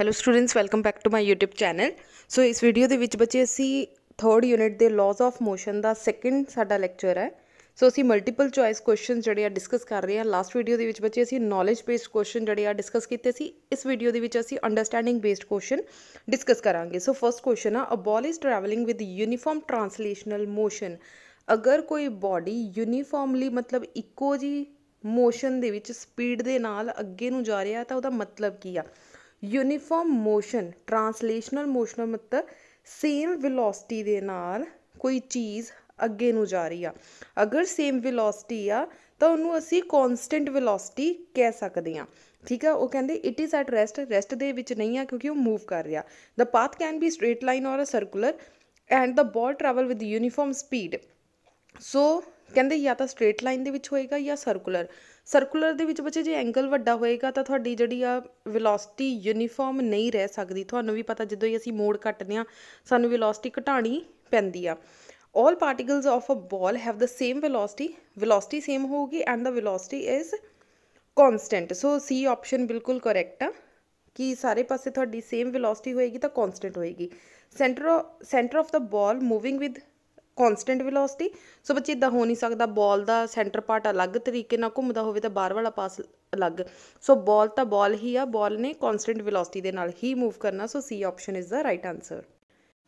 Hello students welcome back to my YouTube channel so ਇਸ video ਦੇ ਵਿੱਚ ਬੱਚੇ ਅਸੀਂ ਥਰਡ ਯੂਨਿਟ ਦੇ ਲਾਜ਼ ਆਫ ਮੋਸ਼ਨ ਦਾ ਸੈਕੰਡ ਸਾਡਾ ਲੈਕਚਰ ਹੈ ਸੋ ਅਸੀਂ ਮਲਟੀਪਲ ਚੁਆਇਸ ਕੁਐਸਚਨ ਜਿਹੜੇ ਆ ਡਿਸਕਸ ਕਰ ਰਹੇ ਆ ਲਾਸਟ ਵੀਡੀਓ ਦੇ ਵਿੱਚ ਬੱਚੇ ਅਸੀਂ ਨੌਲੇਜ ਬੇਸਡ ਕੁਐਸਚਨ ਜਿਹੜੇ ਆ ਡਿਸਕਸ ਕੀਤੇ ਸੀ ਇਸ ਵੀਡੀਓ ਦੇ ਵਿੱਚ ਅਸੀਂ ਅੰਡਰਸਟੈਂਡਿੰਗ ਬੇਸਡ ਕੁਐਸਚਨ ਡਿਸਕਸ ਕਰਾਂਗੇ ਸੋ ਫਰਸਟ ਕੁਐਸਚਨ ਆ a is travelling with uniform translational motion ਅਗਰ ਕੋਈ ਬਾਡੀ ਯੂਨੀਫਾਰਮਲੀ ਮਤਲਬ ਇੱਕੋ ਜੀ ਮੋਸ਼ਨ ਦੇ ਵਿੱਚ ਸਪੀਡ ਦੇ ਨਾਲ ਅੱਗੇ ਨੂੰ ਜਾ ਰਿਹਾ ਤਾਂ ਉਹਦਾ ਮਤਲਬ ਕੀ ਆ ਯੂਨੀਫਾਰਮ ਮੋਸ਼ਨ ਟਰਾਂਸਲੇਸ਼ਨਲ ਮੋਸ਼ਨ ਮਤਲਬ ਸੇਮ ਵੈਲੋਸਿਟੀ ਦੇ ਨਾਲ ਕੋਈ ਚੀਜ਼ ਅੱਗੇ ਨੂੰ ਜਾ ਰਹੀ ਆ ਅਗਰ ਸੇਮ ਵੈਲੋਸਿਟੀ ਆ ਤਾਂ ਉਹਨੂੰ ਅਸੀਂ ਕਨਸਟੈਂਟ ਵੈਲੋਸਿਟੀ ਕਹਿ ਸਕਦੇ ਆ ਠੀਕ ਆ ਉਹ ਕਹਿੰਦੇ it is at rest rest ਦੇ ਵਿੱਚ ਨਹੀਂ ਆ ਕਿਉਂਕਿ ਉਹ ਮੂਵ ਕਰ ਰਿਹਾ the path can be straight line or a circular and the ball travel with uniform speed so ਕਹਿੰਦੇ ਜਾਂ ਤਾਂ ਸਟ੍ਰੇਟ ਲਾਈਨ ਦੇ ਵਿੱਚ ਹੋਏਗਾ ਜਾਂ ਸਰਕੂਲਰ ਸਰਕੂਲਰ ਦੇ ਵਿੱਚ ਬੱਚੇ ਜੇ ਐਂਗਲ ਵੱਡਾ ਹੋਏਗਾ ਤਾਂ ਤੁਹਾਡੀ ਜਿਹੜੀ ਆ ਵੈਲੋਸਿਟੀ ਯੂਨੀਫਾਰਮ ਨਹੀਂ ਰਹਿ ਸਕਦੀ ਤੁਹਾਨੂੰ ਵੀ ਪਤਾ ਜਦੋਂ ਅਸੀਂ ਮੋੜ ਕੱਟਦੇ ਆ ਸਾਨੂੰ ਵੈਲੋਸਿਟੀ ਘਟਾਣੀ ਪੈਂਦੀ ਆ all particles of a ball have the same velocity velocity same ਹੋਊਗੀ and the velocity is constant so C option ਬਿਲਕੁਲ ਕਰੈਕਟ ਆ ਕਿ ਸਾਰੇ ਪਾਸੇ ਤੁਹਾਡੀ ਸੇਮ ਵੈਲੋਸਿਟੀ ਹੋਏਗੀ ਤਾਂ ਕਨਸਟੈਂਟ ਹੋਏਗੀ centre centre of the ball moving with constant velocity so ਬੱਚੇ ਇਦਾਂ ਹੋ ਨਹੀਂ ਸਕਦਾ ਬਾਲ ਦਾ ਸੈਂਟਰ ਪਾਰਟ ਅਲੱਗ ਤਰੀਕੇ ਨਾਲ ਘੁੰਮਦਾ ਹੋਵੇ ਤਾਂ ਬਾਹਰ ਵਾਲਾ ਪਾਸ ਅਲੱਗ ਸੋ ਬਾਲ ਤਾਂ ਬਾਲ ਹੀ ਆ ਬਾਲ ਨੇ ਕਨਸਟੈਂਟ ਵੈਲੋਸਿਟੀ ਦੇ ਨਾਲ ਹੀ ਮੂਵ ਕਰਨਾ so C option is the right answer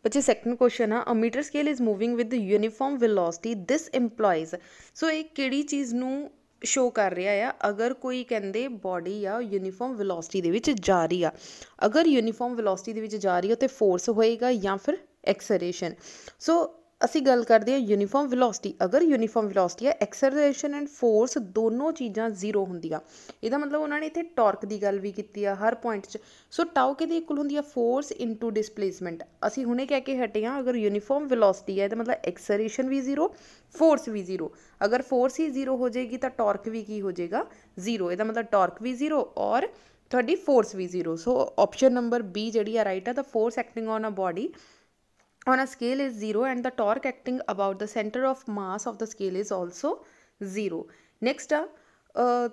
ਬੱਚੇ ਸੈਕੰਡ ਕੁਐਸਚਨ ਆ a metre scale is moving with uniform velocity this implies so ਇਹ ਕਿਹੜੀ ਚੀਜ਼ ਨੂੰ ਸ਼ੋ ਕਰ ਰਿਹਾ ਆ ਅਗਰ ਕੋਈ ਕਹਿੰਦੇ ਬਾਡੀ ਆ ਯੂਨੀਫਾਰਮ ਵੈਲੋਸਿਟੀ ਦੇ ਵਿੱਚ ਜਾ ਰਹੀ ਆ ਅਗਰ ਯੂਨੀਫਾਰਮ ਵੈਲੋਸਿਟੀ ਦੇ ਵਿੱਚ ਜਾ ਰਹੀ ਹੋ ਤੇ ਫੋਰਸ ਹੋਏਗਾ ਜਾਂ ਫਿਰ ਐਕਸਲਰੇਸ਼ਨ ਸੋ ਅਸੀਂ ਗੱਲ ਕਰਦੇ ਹਾਂ ਯੂਨੀਫਾਰਮ ਵੈਲੋਸਿਟੀ ਅਗਰ ਯੂਨੀਫਾਰਮ ਵੈਲੋਸਿਟੀ ਹੈ ਐਕਸਲਰੇਸ਼ਨ ਐਂਡ ਫੋਰਸ ਦੋਨੋਂ ਚੀਜ਼ਾਂ ਜ਼ੀਰੋ ਹੁੰਦੀਆਂ ਇਹਦਾ ਮਤਲਬ ਉਹਨਾਂ ਨੇ ਇੱਥੇ ਟਾਰਕ ਦੀ ਗੱਲ ਵੀ ਕੀਤੀ ਆ ਹਰ ਪੁਆਇੰਟ 'ਚ ਸੋ ਟਾਉ ਕਿਹਦੇ ਇਕੁਅਲ ਹੁੰਦੀ ਆ ਫੋਰਸ ਇਨਟੂ ਡਿਸਪਲੇਸਮੈਂਟ ਅਸੀਂ ਹੁਣੇ ਕਹਿ ਕੇ ਹਟੇ ਹਾਂ ਅਗਰ ਯੂਨੀਫਾਰਮ ਵੈਲੋਸਿਟੀ ਹੈ ਇਹਦਾ ਮਤਲਬ ਐਕਸਲਰੇਸ਼ਨ ਵੀ ਜ਼ੀਰੋ ਫੋਰਸ ਵੀ ਜ਼ੀਰੋ ਅਗਰ ਫੋਰਸ ਹੀ ਜ਼ੀਰੋ ਹੋ ਜਾਏਗੀ ਤਾਂ ਟਾਰਕ ਵੀ ਕੀ ਹੋ ਜਾਏਗਾ ਜ਼ੀਰੋ ਇਹਦਾ ਮਤਲਬ ਟਾਰਕ ਵੀ ਜ਼ੀਰੋ ਔਰ ਤੁਹਾਡੀ ਫੋਰਸ ਵੀ zero so option number B ਜਿਹੜੀ ਆ ਰਾਈਟ ਆ ਤਾਂ force acting on a body on a scale is zero and the torque acting about the center of mass of the scale is also zero. Next a uh,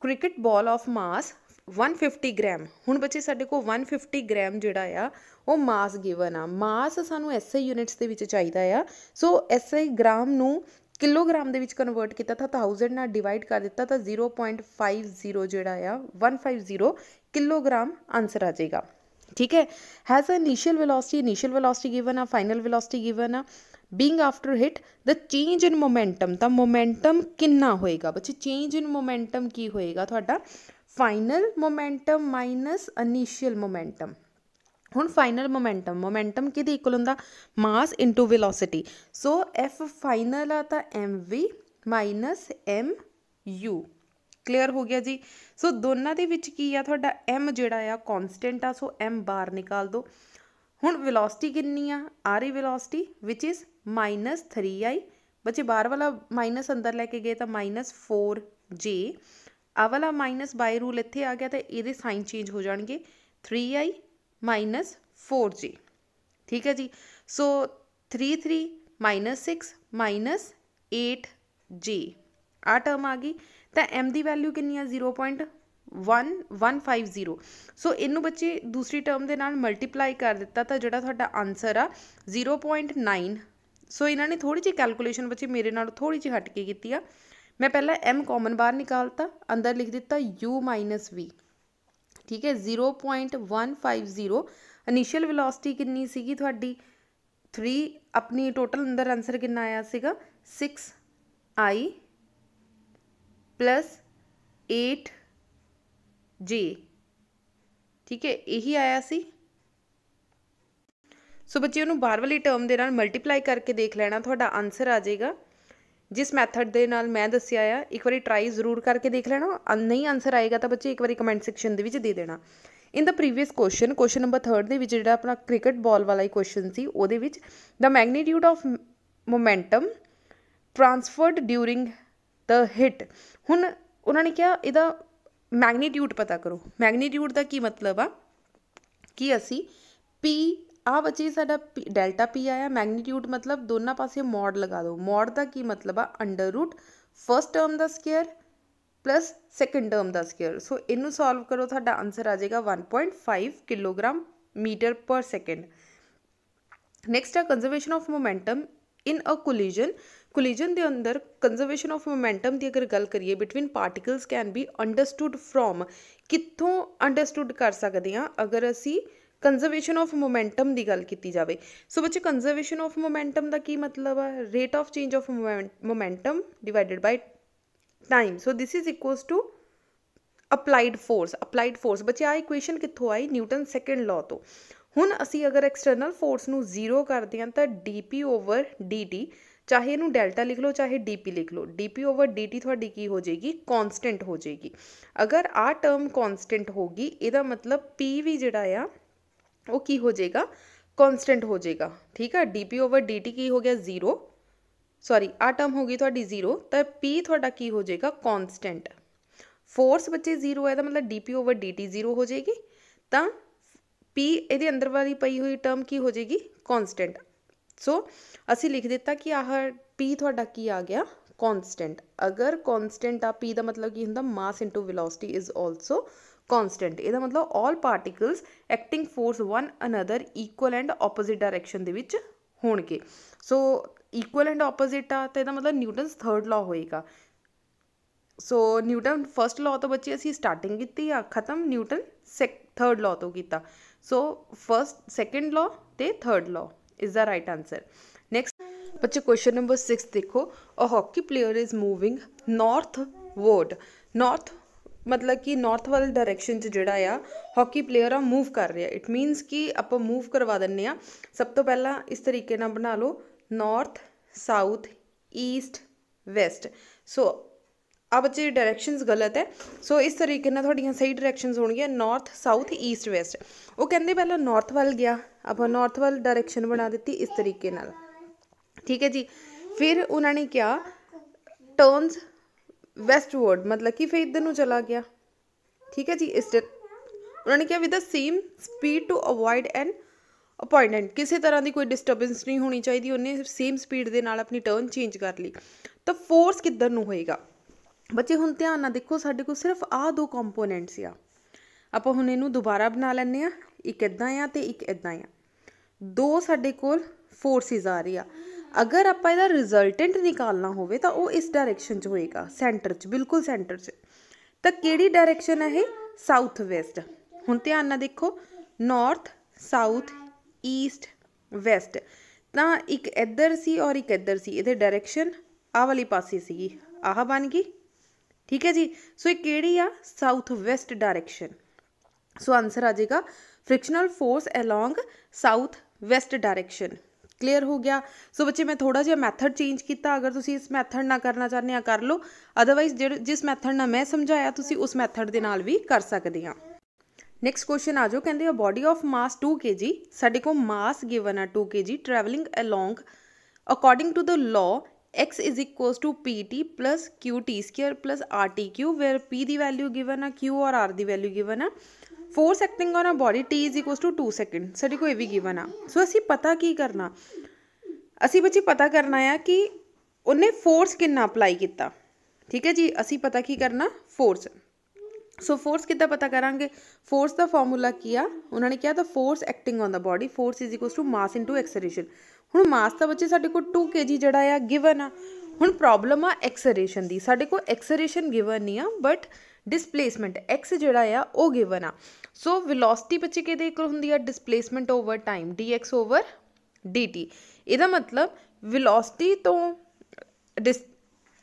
cricket ball of mass 150 gram. ਹੁਣ ਬੱਚੇ ਸਾਡੇ ਕੋਲ 150 gram ਜਿਹੜਾ ਆ ਉਹ mass given ਆ mass ਸਾਨੂੰ SI units ਦੇ ਵਿੱਚ ਚਾਹੀਦਾ ਆ so SI gram ਨੂੰ ਕਿਲੋਗ੍ਰਾਮ ਦੇ ਵਿੱਚ ਕਨਵਰਟ ਕੀਤਾ ਤਾਂ 1000 ਨਾਲ ਡਿਵਾਈਡ ਕਰ ਦਿੱਤਾ ਤਾਂ 0.50 ਜਿਹੜਾ ਆ 150 ਕਿਲੋਗ੍ਰਾਮ ਆਨਸਰ ਆ ਜਾਏਗਾ ठीक है has initial velocity initial velocity given आ फाइनल वेलोसिटी गिवन आ being after hit the change in momentum तो मोमेंटम कि होएगा बच्चे चेंज इन मोमेंटम की होएगा थोड़ा final momentum minus initial momentum हूँ फाइनल मोमेंटम मोमेंटम किल हों mass into velocity so F final आता M V minus M U clear ਹੋ ਗਿਆ ਜੀ ਸੋ ਦੋਨਾਂ ਦੇ ਵਿੱਚ ਕੀ ਆ ਤੁਹਾਡਾ m ਜਿਹੜਾ ਆ ਕਨਸਟੈਂਟ ਆ ਸੋ m ਬਾਹਰ ਨਿਕਾਲ ਦੋ ਹੁਣ ਵੈਲੋਸਿਟੀ ਕਿੰਨੀ ਆ ਆਰ ਈ ਵੈਲੋਸਿਟੀ ਵਿਚ ਇਜ਼ -3i ਬੱਚੇ ਬਾਹਰ ਵਾਲਾ ਮਾਈਨਸ ਅੰਦਰ ਲੈ ਕੇ ਗਏ ਤਾਂ -4j ਆ ਵਾਲਾ ਮਾਈਨਸ ਬਾਈ ਰੂਲ ਇੱਥੇ ਆ ਗਿਆ ਤਾਂ ਇਹਦੇ ਸਾਈਨ ਚੇਂਜ ਹੋ ਜਾਣਗੇ 3i 4j ਠੀਕ ਹੈ ਜੀ ਸੋ 3 3 6 8j ਆ ਟਰਮ ਆ ਗਈ ਤਾਂ m ਦੀ ਵੈਲਿਊ ਕਿੰਨੀ ਆ 0.1150 ਸੋ ਇਹਨੂੰ ਬੱਚੇ ਦੂਸਰੀ ਟਰਮ ਦੇ ਨਾਲ ਮਲਟੀਪਲਾਈ ਕਰ ਦਿੱਤਾ ਤਾਂ ਜਿਹੜਾ ਤੁਹਾਡਾ ਆਨਸਰ ਆ 0.9 ਸੋ ਇਹਨਾਂ ਨੇ ਥੋੜੀ ਜਿਹੀ ਕੈਲਕੂਲੇਸ਼ਨ ਬੱਚੇ ਮੇਰੇ ਨਾਲ ਥੋੜੀ ਜਿਹੀ ਹਟ ਕੇ ਕੀਤੀ ਆ ਮੈਂ ਪਹਿਲਾਂ m ਕਾਮਨ ਬਾਹਰ ਨਿਕਾਲਤਾ ਅੰਦਰ ਲਿਖ ਦਿੱਤਾ u v ਠੀਕ ਹੈ 0.150 ਇਨੀਸ਼ੀਅਲ ਵੈਲੋਸਿਟੀ ਕਿੰਨੀ ਸੀਗੀ ਤੁਹਾਡੀ 3 ਆਪਣੀ ਟੋਟਲ ਅੰਦਰ ਆਨਸਰ ਕਿੰਨਾ ਆਇਆ ਸੀਗਾ 6 i ਪਲੱਸ 8 ਜੇ ਠੀਕ ਹੈ ਇਹੀ ਆਇਆ ਸੀ ਸੋ ਬੱਚੇ ਉਹਨੂੰ ਬਾਹਰ ਵਾਲੀ ਟਰਮ ਦੇ ਨਾਲ ਮਲਟੀਪਲਾਈ ਕਰਕੇ ਦੇਖ ਲੈਣਾ ਤੁਹਾਡਾ ਆਨਸਰ ਆ ਜਾਏਗਾ ਜਿਸ ਮੈਥਡ ਦੇ ਨਾਲ ਮੈਂ ਦੱਸਿਆ ਆ ਇੱਕ ਵਾਰੀ ਟਰਾਈ ਜ਼ਰੂਰ ਕਰਕੇ ਦੇਖ ਲੈਣਾ ਨਹੀਂ ਆਨਸਰ ਆਏਗਾ ਤਾਂ ਬੱਚੇ ਇੱਕ ਵਾਰੀ ਕਮੈਂਟ ਸੈਕਸ਼ਨ ਦੇ ਵਿੱਚ ਦੇ ਦੇਣਾ in the previous question question number 3 ਦੇ ਵਿੱਚ ਜਿਹੜਾ ਆਪਣਾ ਕ੍ਰਿਕਟ ਬਾਲ ਵਾਲਾ ਹੀ ਕੁਐਸਚਨ ਸੀ ਉਹਦੇ ਵਿੱਚ the magnitude of momentum transferred during the hit हूँ उन्होंने क्या यदा मैगनीट्यूड पता करो मैगनीट्यूड का की मतलब आ कि असी पी आ बचे साडा पी डेल्टा पी आया मैगनीट्यूड मतलब दोनों पास मॉड लगा दो मॉड का की मतलब आ अंडर रूट फस्ट टर्म का स्केयर प्लस सैकेंड टर्म का स्केयर सो इनू सॉल्व करो साडा आंसर आ जाएगा one point five kilogram metre per second next आ conservation of momentum in a collision collision ਦੇ ਅੰਦਰ ਕੰਜ਼ਰਵੇਸ਼ਨ ਆਫ ਮੋਮੈਂਟਮ ਦੀ ਅਗਰ ਗੱਲ ਕਰੀਏ between particles can be understood from ਕਿੱਥੋਂ ਅੰਡਰਸਟੂਡ ਕਰ ਸਕਦੇ ਹਾਂ ਅਗਰ ਅਸੀਂ ਕੰਜ਼ਰਵੇਸ਼ਨ ਆਫ ਮੋਮੈਂਟਮ ਦੀ ਗੱਲ ਕੀਤੀ ਜਾਵੇ ਸੋ ਬੱਚੇ ਕੰਜ਼ਰਵੇਸ਼ਨ ਆਫ ਮੋਮੈਂਟਮ ਦਾ ਕੀ ਮਤਲਬ ਹੈ rate of change of momentum divided by time so this is equals to applied force applied force ਬੱਚੇ ਆ ਇਕੁਏਸ਼ਨ ਕਿੱਥੋਂ ਆਈ ਨਿਊਟਨ ਸੈਕੰਡ ਲਾਅ ਤੋਂ ਹੁਣ ਅਸੀਂ ਅਗਰ ਐਕਸਟਰਨਲ ਫੋਰਸ ਨੂੰ ਜ਼ੀਰੋ ਕਰਦੇ ਹਾਂ ਤਾਂ ਡੀਪੀ ਓਵਰ ਡੀਟੀ ਚਾਹੇ ਇਹਨੂੰ ਡੈਲਟਾ ਲਿਖ ਲਓ ਚਾਹੇ ਡੀਪੀ ਲਿਖ ਲਓ ਡੀਪੀ ਓਵਰ ਡੀਟੀ ਤੁਹਾਡੀ ਕੀ ਹੋ ਜਾਏਗੀ ਕਨਸਟੈਂਟ ਹੋ ਜਾਏਗੀ ਅਗਰ ਆ ਟਰਮ ਕਨਸਟੈਂਟ ਹੋਗੀ ਇਹਦਾ ਮਤਲਬ ਪੀ ਵੀ ਜਿਹੜਾ ਆ ਉਹ ਕੀ ਹੋ ਜਾਏਗਾ ਕਨਸਟੈਂਟ ਹੋ ਜਾਏਗਾ ਠੀਕ ਆ ਡੀਪੀ ਓਵਰ ਡੀਟੀ ਕੀ ਹੋ ਗਿਆ ਜ਼ੀਰੋ ਸੌਰੀ ਆ ਟਰਮ ਹੋ ਗਈ ਤੁਹਾਡੀ ਜ਼ੀਰੋ ਤਾਂ ਪੀ ਤੁਹਾਡਾ ਕੀ ਹੋ ਜਾਏਗਾ ਕਨਸਟੈਂਟ ਫੋਰਸ ਬੱਚੇ ਜ਼ੀਰੋ ਹੈ ਤਾਂ ਮਤਲਬ ਡੀਪੀ ਓਵਰ ਡੀਟੀ ਜ਼ੀਰੋ ਹੋ ਜਾਏਗੀ ਤਾਂ ਪੀ ਇਹਦੇ ਅੰਦਰ ਵਾਲੀ ਪਈ ਹੋਈ ਟਰਮ ਕੀ ਹੋ ਜਾਏਗੀ ਕਨਸਟੈਂਟ ਸੋ ਅਸੀਂ ਲਿਖ ਦਿੱਤਾ ਕਿ ਆਹ p ਤੁਹਾਡਾ ਕੀ ਆ ਗਿਆ ਕਨਸਟੈਂਟ ਅਗਰ ਕਨਸਟੈਂਟ ਆ p ਦਾ ਮਤਲਬ ਕੀ ਹੁੰਦਾ mass into velocity is also constant ਇਹਦਾ ਮਤਲਬ 올 particles acting force one another equal and opposite direction ਦੇ ਵਿੱਚ ਹੋਣਗੇ ਸੋ ਇਕੁਅਲ ਐਂਡ ਆਪੋਜ਼ਿਟ ਆ ਤਾਂ ਇਹਦਾ ਮਤਲਬ ਨਿਊਟਨਸ ਥਰਡ ਲਾਅ ਹੋਏਗਾ ਸੋ ਨਿਊਟਨ ਫਰਸਟ ਲਾਅ ਤੋਂ ਬੱਚੇ ਅਸੀਂ ਸਟਾਰਟਿੰਗ ਕੀਤੀ ਆ ਖਤਮ ਨਿਊਟਨ ਸੈਕ ਥਰਡ ਲਾਅ ਤੋਂ ਕੀਤਾ ਸੋ ਫਰਸਟ ਸੈਕੰਡ ਲਾਅ ਤੇ third law is the right answer next ਬੱਚੇ ਕੁਐਸਚਨ ਨੰਬਰ 6 ਦੇਖੋ a hockey player is moving northward north ਮਤਲਬ ਕਿ ਨਾਰਥ ਵਾਲੀ ਡਾਇਰੈਕਸ਼ਨ 'ਚ ਜਿਹੜਾ ਆ ਹਾਕੀ ਪਲੇਅਰ ਆ ਮੂਵ ਕਰ ਰਿਹਾ ਇਟ ਮੀਨਸ ਕਿ ਆਪਾਂ ਮੂਵ ਕਰਵਾ ਦਿੰਨੇ ਆ ਸਭ ਤੋਂ ਪਹਿਲਾਂ ਇਸ ਤਰੀਕੇ ਨਾਲ ਬਣਾ ਲਓ north south east west so ਆ ਬੱਚੇ ਡਾਇਰੈਕਸ਼ਨਸ ਗਲਤ ਹੈ ਸੋ ਇਸ ਤਰੀਕੇ ਨਾਲ ਤੁਹਾਡੀਆਂ ਸਹੀ ਡਾਇਰੈਕਸ਼ਨਸ ਹੋਣਗੀਆਂ ਨਾਰਥ ਸਾਊਥ ਈਸਟ ਵੈਸਟ ਉਹ ਕਹਿੰਦੇ ਪਹਿਲਾਂ ਨਾਰਥ ਵੱਲ ਗਿਆ ਆਪਾਂ ਨਾਰਥ ਵੱਲ ਡਾਇਰੈਕਸ਼ਨ ਬਣਾ ਦਿੱਤੀ ਇਸ ਤਰੀਕੇ ਨਾਲ ਠੀਕ ਹੈ ਜੀ ਫਿਰ ਉਹਨਾਂ ਨੇ ਕਿਹਾ ਟਰਨਸ ਵੈਸਟਵਰਡ ਮਤਲਬ ਕਿ ਫਿਰ ਇਧਰ ਨੂੰ ਚਲਾ ਗਿਆ ਠੀਕ ਹੈ ਜੀ ਇਸ ਉਹਨਾਂ ਨੇ ਕਿਹਾ with a same speed to avoid an appointment ਕਿਸੇ ਤਰ੍ਹਾਂ ਦੀ ਕੋਈ ਡਿਸਟਰਬੈਂਸ ਨਹੀਂ ਹੋਣੀ ਚਾਹੀਦੀ ਉਹਨੇ ਸੇਮ ਸਪੀਡ ਦੇ ਨਾਲ ਆਪਣੀ ਟਰਨ ਚੇਂਜ ਕਰ ਲਈ ਤਾਂ ਫੋਰਸ ਕਿੱਧਰ ਨੂੰ ਹੋਏਗਾ ਬੱਚੇ ਹੁਣ ਧਿਆਨ ਨਾਲ ਦੇਖੋ ਸਾਡੇ ਕੋਲ ਸਿਰਫ ਆਹ ਦੋ ਕੰਪੋਨੈਂਟਸ ਆ ਆਪਾਂ ਹੁਣ ਇਹਨੂੰ ਦੁਬਾਰਾ ਬਣਾ ਲੈਂਦੇ ਆ ਇੱਕ ਇਦਾਂ ਆ ਤੇ ਇੱਕ ਇਦਾਂ ਆ ਦੋ ਸਾਡੇ ਕੋਲ ਫੋਰਸਿਸ ਆ ਰਹੀ ਆ ਅਗਰ ਆਪਾਂ ਇਹਦਾ ਰਿਜ਼ਲਟੈਂਟ ਨਿਕਾਲਣਾ ਹੋਵੇ ਤਾਂ ਉਹ ਇਸ ਡਾਇਰੈਕਸ਼ਨ 'ਚ ਹੋਏਗਾ ਸੈਂਟਰ 'ਚ ਬਿਲਕੁਲ ਸੈਂਟਰ 'ਚ ਤਾਂ ਕਿਹੜੀ ਡਾਇਰੈਕਸ਼ਨ ਹੈ ਇਹ ਸਾਊਥ ਵੈਸਟ ਹੁਣ ਧਿਆਨ ਨਾਲ ਦੇਖੋ ਨਾਰਥ ਸਾਊਥ ਈਸਟ ਵੈਸਟ ਤਾਂ ਇੱਕ ਇੱਧਰ ਸੀ ਔਰ ਇੱਕ ਇੱਧਰ ਸੀ ਇਹਦੇ ਡਾਇਰੈਕਸ਼ਨ ਆਹ ਵਾਲੀ ਪਾਸੇ ਸੀਗੀ ਆਹ ਬਣ ਗਈ ठीक है जी सो so, ये कि south west direction so answer आ जाएगा frictional force along south west direction clear हो गया सो so, बच्चे मैं थोड़ा जहा मैथड चेंज किया अगर तुम इस मैथड ना करना चाहते हैं कर लो अदरवाइज ज जिस मैथड ना मैं समझाया तो उस मैथड के नाल भी कर सकते हैं नैक्सट क्वेश्चन आ जाओ केंद्र body of mass to K जी साढ़े को मास गिवन आ two K G travelling along according to the law x is equals to pt plus qt square plus rtq where p the value given a q or r the value given a 4 second on a body t is equals to 2 second ਸਾਡੇ ਕੋਲ ਇਹ ਵੀ given ਆ ਸੋ ਅਸੀਂ ਪਤਾ ਕੀ ਕਰਨਾ ਅਸੀਂ ਬੱਚੇ ਪਤਾ ਕਰਨਾ ਆ ਕਿ ਉਹਨੇ ਫੋਰਸ ਕਿੰਨਾ ਅਪਲਾਈ ਕੀਤਾ ਠੀਕ ਹੈ ਜੀ ਅਸੀਂ ਪਤਾ ਕੀ ਕਰਨਾ ਫੋਰਸ ਸੋ ਫੋਰਸ ਕਿੱਦਾਂ ਪਤਾ ਕਰਾਂਗੇ ਫੋਰਸ ਦਾ ਫਾਰਮੂਲਾ ਕੀ ਆ ਉਹਨਾਂ ਨੇ ਕਿਹਾ the force acting on the body force is equals to mass into acceleration ਹੁਣ ਮਾਸ ਤਾਂ ਬੱਚੇ ਸਾਡੇ ਕੋਲ 2 kg ਜਿਹੜਾ ਆ ਗਿਵਨ ਆ ਹੁਣ ਪ੍ਰੋਬਲਮ ਆ ਐਕਸਲਰੇਸ਼ਨ ਦੀ ਸਾਡੇ ਕੋਲ ਐਕਸਲਰੇਸ਼ਨ ਗਿਵਨ ਨਹੀਂ ਆ ਬਟ ਡਿਸਪਲੇਸਮੈਂਟ x ਜਿਹੜਾ ਆ ਉਹ ਗਿਵਨ ਆ ਸੋ ਵੈਲੋਸਿਟੀ ਬੱਚੇ ਕਿਹਦੇ ਇਕੁਅਲ ਹੁੰਦੀ ਆ displacement over time dx over dt ਇਹਦਾ ਮਤਲਬ ਵੈਲੋਸਿਟੀ ਤੋਂ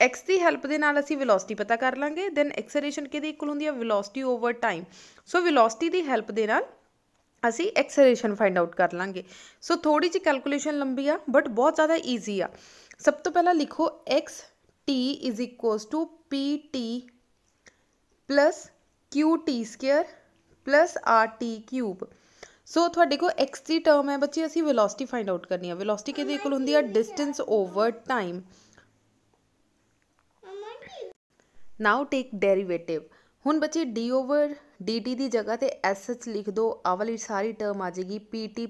x ਦੀ ਹੈਲਪ ਦੇ ਨਾਲ ਅਸੀਂ ਵੈਲੋਸਿਟੀ ਪਤਾ ਕਰ ਲਾਂਗੇ ਦੈਨ ਐਕਸਲੇਰੇਸ਼ਨ ਕਿਹਦੇ ਇਕੁਅਲ ਹੁੰਦੀ ਆ velocity over time so velocity ਦੀ ਹੈਲਪ ਦੇ ਨਾਲ असी एक्सरेशन फाइंड आउट कर लेंगे सो so, थोड़ी जी कैलकुलेशन लंबी आ बट बहुत ज़्यादा ईजी आ सब तो पहला लिखो X T is equals to P T plus Q T square plus R T cube so थोड़े को एक्स की टर्म है बच्चे असी वेलोसिटी फाइंड आउट करनी है वेलोसिटी के कोल होंगी distance over time now take derivative हूँ बच्चे डी ओवर ਡੀਟੀ ਦੀ ਜਗ੍ਹਾ ਤੇ sh ਲਿਖ ਦਿਓ ਆ ਵਾਲੀ ਸਾਰੀ ਟਰਮ ਆ ਜਾਏਗੀ pt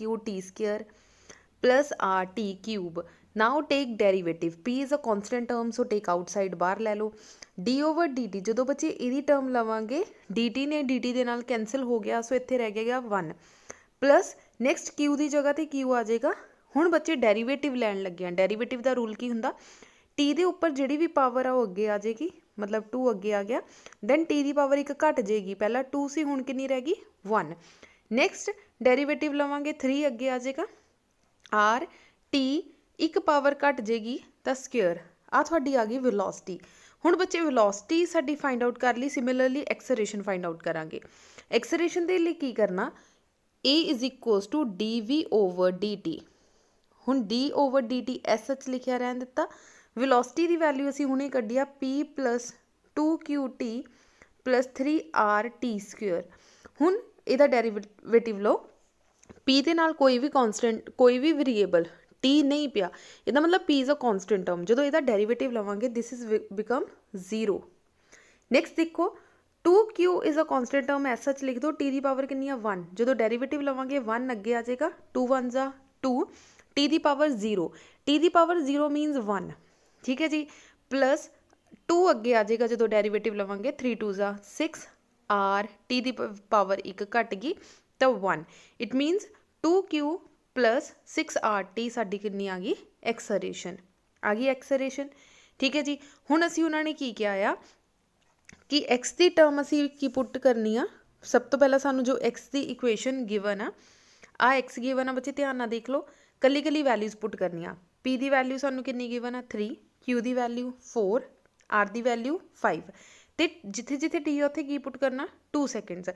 qt2 rt cube now take derivative p is a constant term so take outside ਬਾਹਰ ਲੈ ਲਓ d ਓਵਰ ਡੀਟੀ ਜਦੋਂ ਬੱਚੇ ਇਹਦੀ ਟਰਮ ਲਵਾਂਗੇ ਡੀਟੀ ਨੇ ਡੀਟੀ ਦੇ ਨਾਲ ਕੈਨਸਲ ਹੋ ਗਿਆ ਸੋ ਇੱਥੇ ਰਹਿ ਗਿਆ 1 ਪਲੱਸ ਨੈਕਸਟ q ਦੀ ਜਗ੍ਹਾ ਤੇ q ਆ ਜਾਏਗਾ ਹੁਣ ਬੱਚੇ ਡੈਰੀਵੇਟਿਵ ਲੈਣ ਲੱਗੇ ਆ ਡੈਰੀਵੇਟਿਵ ਦਾ ਰੂਲ ਕੀ ਹੁੰਦਾ t ਦੇ ਉੱਪਰ ਜਿਹੜੀ ਵੀ ਪਾਵਰ ਆ ਉਹ ਅੱਗੇ ਆ ਜਾਏਗੀ ਮਤਲਬ 2 ਅੱਗੇ ਆ ਗਿਆ ਦੈਨ t ਦੀ ਪਾਵਰ 1 ਘਟ ਜਾਏਗੀ ਪਹਿਲਾਂ 2 ਸੀ ਹੁਣ ਕਿੰਨੀ ਰਹਿ ਗਈ 1 ਨੈਕਸਟ ਡੈਰੀਵੇਟਿਵ ਲਵਾਂਗੇ 3 ਅੱਗੇ ਆ ਜਾਏਗਾ r t ਇੱਕ ਪਾਵਰ ਘਟ ਜਾਏਗੀ ਤਾਂ ਸਕੁਅਰ ਆ ਤੁਹਾਡੀ ਆ ਗਈ ਵੈਲੋਸਿਟੀ ਹੁਣ ਬੱਚੇ ਵੈਲੋਸਿਟੀ ਸਾਡੀ ਫਾਈਂਡ ਆਊਟ ਕਰ ਲਈ ਸਿਮਿਲਰਲੀ ਐਕਸਲਰੇਸ਼ਨ ਫਾਈਂਡ ਆਊਟ ਕਰਾਂਗੇ ਐਕਸਲਰੇਸ਼ਨ ਦੇ ਲਈ ਕੀ ਕਰਨਾ a dv dt ਹੁਣ d dt ਐਸ ਐਚ ਲਿਖਿਆ ਰਹਿਣ ਦਿੱਤਾ वेलोसिटी की वैल्यू असी हूँ क्ढी आ P plus two Q T plus three R T square हूँ यद डेरीवेटिव लो पी के नाल कोई भी कॉन्सटेंट कोई भी वेरीएबल टी नहीं पिया य मतलब P is a constant term जो यदा डेरीवेटिव लवेंगे this is become zero next देखो two Q is a constant term as such लिख दो टी की पावर कि वन जो डेरीवेटिव लवेंगे वन अगे आ जाएगा टू वन जा टू टी की पावर जीरो टी की पावर जीरो मीनज वन ਠੀਕ ਹੈ ਜੀ ਪਲੱਸ 2 ਅੱਗੇ ਆ ਜਾਏਗਾ ਜਦੋਂ ਡੈਰੀਵੇਟਿਵ ਲਵਾਂਗੇ 3 2 ਜ਼ਾ 6 ਆਰ ਟੀ ਦੀ ਪਾਵਰ 1 ਘਟ ਗਈ ਤਾਂ 1 ਇਟ ਮੀਨਸ 2q 6rt ਸਾਡੀ ਕਿੰਨੀ ਆ ਗਈ ਐਕਸਲਰੇਸ਼ਨ ਆ ਗਈ ਐਕਸਲਰੇਸ਼ਨ ਠੀਕ ਹੈ ਜੀ ਹੁਣ ਅਸੀਂ ਉਹਨਾਂ ਨੇ ਕੀ ਕਿਹਾ ਆ ਕਿ x ਦੀ ਟਰਮ ਅਸੀਂ ਕੀ ਪੁੱਟ ਕਰਨੀ ਆ ਸਭ ਤੋਂ ਪਹਿਲਾਂ ਸਾਨੂੰ ਜੋ x ਦੀ ਇਕੁਏਸ਼ਨ ਗਿਵਨ ਆ ਆ x ਗਿਵਨ ਆ ਬੱਚੇ ਧਿਆਨ ਨਾਲ ਦੇਖ ਲਓ ਕੱਲੀ ਕੱਲੀ ਵੈਲਿਊਜ਼ ਪੁੱਟ ਕਰਨੀਆਂ p ਦੀ ਵੈਲਿਊ ਸਾਨੂੰ ਕਿੰਨੀ ਗਿਵਨ ਆ 3 ਕਿਊ ਦੀ ਵੈਲਿਊ 4 ਆਰ ਦੀ ਵੈਲਿਊ 5 ਤੇ ਜਿੱਥੇ ਜਿੱਥੇ ਟੀ ਉੱਥੇ ਕੀ ਪੁੱਟ ਕਰਨਾ 2 ਸੈਕਿੰਡਸ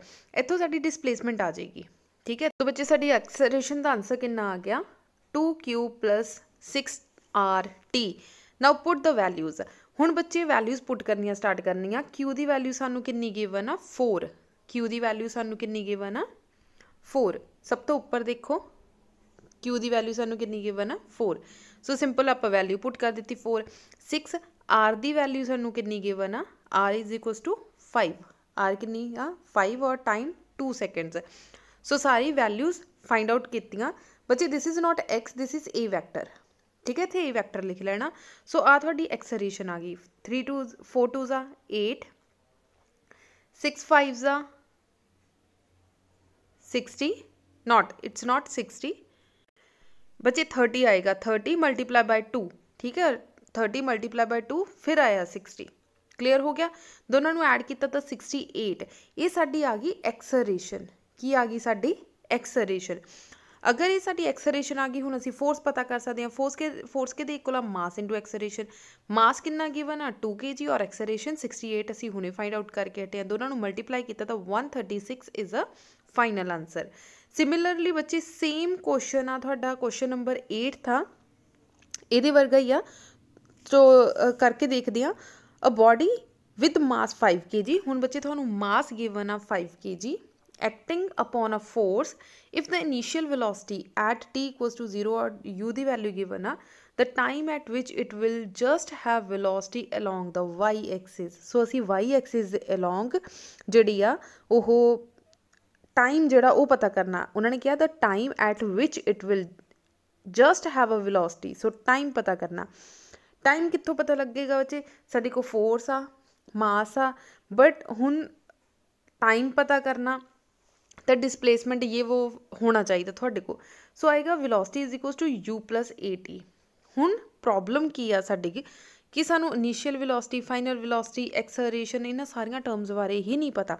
ਇੱਥੋਂ ਸਾਡੀ ਡਿਸਪਲੇਸਮੈਂਟ ਆ ਜਾਏਗੀ ਠੀਕ ਹੈ ਤਾਂ ਬੱਚੇ ਸਾਡੀ ਐਕਸਲਰੇਸ਼ਨ ਦਾ ਆਨਸਰ ਕਿੰਨਾ ਆ ਗਿਆ 2q 6rt ਨਾਓ ਪੁੱਟ ਦ ਵੈਲਿਊਜ਼ ਹੁਣ ਬੱਚੇ ਵੈਲਿਊਜ਼ ਪੁੱਟ ਕਰਨੀਆਂ ਸਟਾਰਟ ਕਰਨੀਆਂ q ਦੀ ਵੈਲਿਊ ਸਾਨੂੰ ਕਿੰਨੀ ਗਿਵਨ ਆ 4 q ਦੀ ਵੈਲਿਊ ਸਾਨੂੰ ਕਿੰਨੀ ਗਿਵਨ ਆ 4 ਸਭ ਤੋਂ ਉੱਪਰ ਦੇਖੋ q ਦੀ ਵੈਲਿਊ ਸਾਨੂੰ ਕਿੰਨੀ ਗਿਵਨ ਆ 4 सो सिंपल आप वैल्यू पुट कर दी फोर सिक्स आर की वैल्यू सू कि गिवन आ R is equal to five R कि फाइव और टाइम टू सैकेंड्स सो सारी वैल्यूज फाइंड आउट कितिया बच्चे this is not X this is a vector ठीक है इतने ए वैक्टर लिख लेना सो so, आई एक्सरेशन आ गई थ्री टू फोर टू आ एट सिक्स फाइव जा sixty not it's not sixty ਬੱਚੇ 30 ਆਏਗਾ 30 ਮਲਟੀਪਲਾਈ ਬਾਈ 2 ਠੀਕ ਹੈ 30 ਮਲਟੀਪਲਾਈ ਬਾਈ 2 ਫਿਰ ਆਇਆ 60 ਕਲੀਅਰ ਹੋ ਗਿਆ ਦੋਨਾਂ ਨੂੰ ਐਡ ਕੀਤਾ ਤਾਂ 68 ਇਹ ਸਾਡੀ ਆ ਗਈ ਐਕਸਰੇਸ਼ਨ ਕੀ ਆ ਗਈ ਸਾਡੀ ਐਕਸਰੇਸ਼ਨ ਅਗਰ ਇਹ ਸਾਡੀ ਐਕਸਰੇਸ਼ਨ ਆ ਗਈ ਹੁਣ ਅਸੀਂ ਫੋਰਸ ਪਤਾ ਕਰ ਸਕਦੇ ਹਾਂ ਫੋਰਸ ਕੇ ਫੋਰਸ ਕੇ ਦੇ ਇਕੁਅਲ ਆ ਮਾਸ ਇਨਟੂ ਐਕਸਰੇਸ਼ਨ ਮਾਸ ਕਿੰਨਾ ਗਿਵਨ ਆ 2 kg ਔਰ ਐਕਸਰੇਸ਼ਨ 68 ਅਸੀਂ ਹੁਣੇ ਫਾਈਂਡ ਆਊਟ ਕਰਕੇ ਹਟੇ ਆ ਦੋਨਾਂ ਨੂੰ ਮਲਟੀਪਲਾਈ ਕੀਤਾ ਤਾਂ 136 is a final answer similarly ਬੱਚੇ ਸੇਮ ਕੁਐਸਚਨ ਆ ਤੁਹਾਡਾ ਕੁਐਸਚਨ ਨੰਬਰ 8 ਥਾ ਇਹਦੇ ਵਰਗਾ ਹੀ ਆ ਸੋ ਕਰਕੇ ਦੇਖਦੇ ਆ a body with mass 5 kg ਹੁਣ ਬੱਚੇ ਤੁਹਾਨੂੰ ਮਾਸ ਗਿਵਨ ਆ 5 kg acting upon a force if the initial velocity at t equals to 0 or u the value given a the time at which it will just have velocity along the y axis so ਅਸੀਂ y axis along ਜਿਹੜੀ ਆ ਉਹ time ਜਿਹੜਾ ਉਹ ਪਤਾ ਕਰਨਾ ਉਹਨਾਂ ਨੇ ਕਿਹਾ ਦਾ time at which it will just have a velocity so time ਪਤਾ ਕਰਨਾ ਟਾਈਮ ਕਿੱਥੋਂ ਪਤਾ ਲੱਗੇਗਾ ਬੱਚੇ ਸਾਡੇ ਕੋ ਫੋਰਸ ਆ ਮਾਸ ਆ ਬਟ ਹੁਣ ਟਾਈਮ ਪਤਾ ਕਰਨਾ ਤਾਂ ਡਿਸਪਲੇਸਮੈਂਟ ਇਹ ਉਹ ਹੋਣਾ ਚਾਹੀਦਾ ਤੁਹਾਡੇ ਕੋ ਸੋ ਆਏਗਾ velocity is equal to u at ਹੁਣ ਪ੍ਰੋਬਲਮ ਕੀ ਆ ਸਾਡੇ ਕੀ ਕਿ ਸਾਨੂੰ initial velocity final velocity acceleration ਇਹਨਾਂ ਸਾਰੀਆਂ ਟਰਮਸ ਬਾਰੇ ਹੀ ਨਹੀਂ ਪਤਾ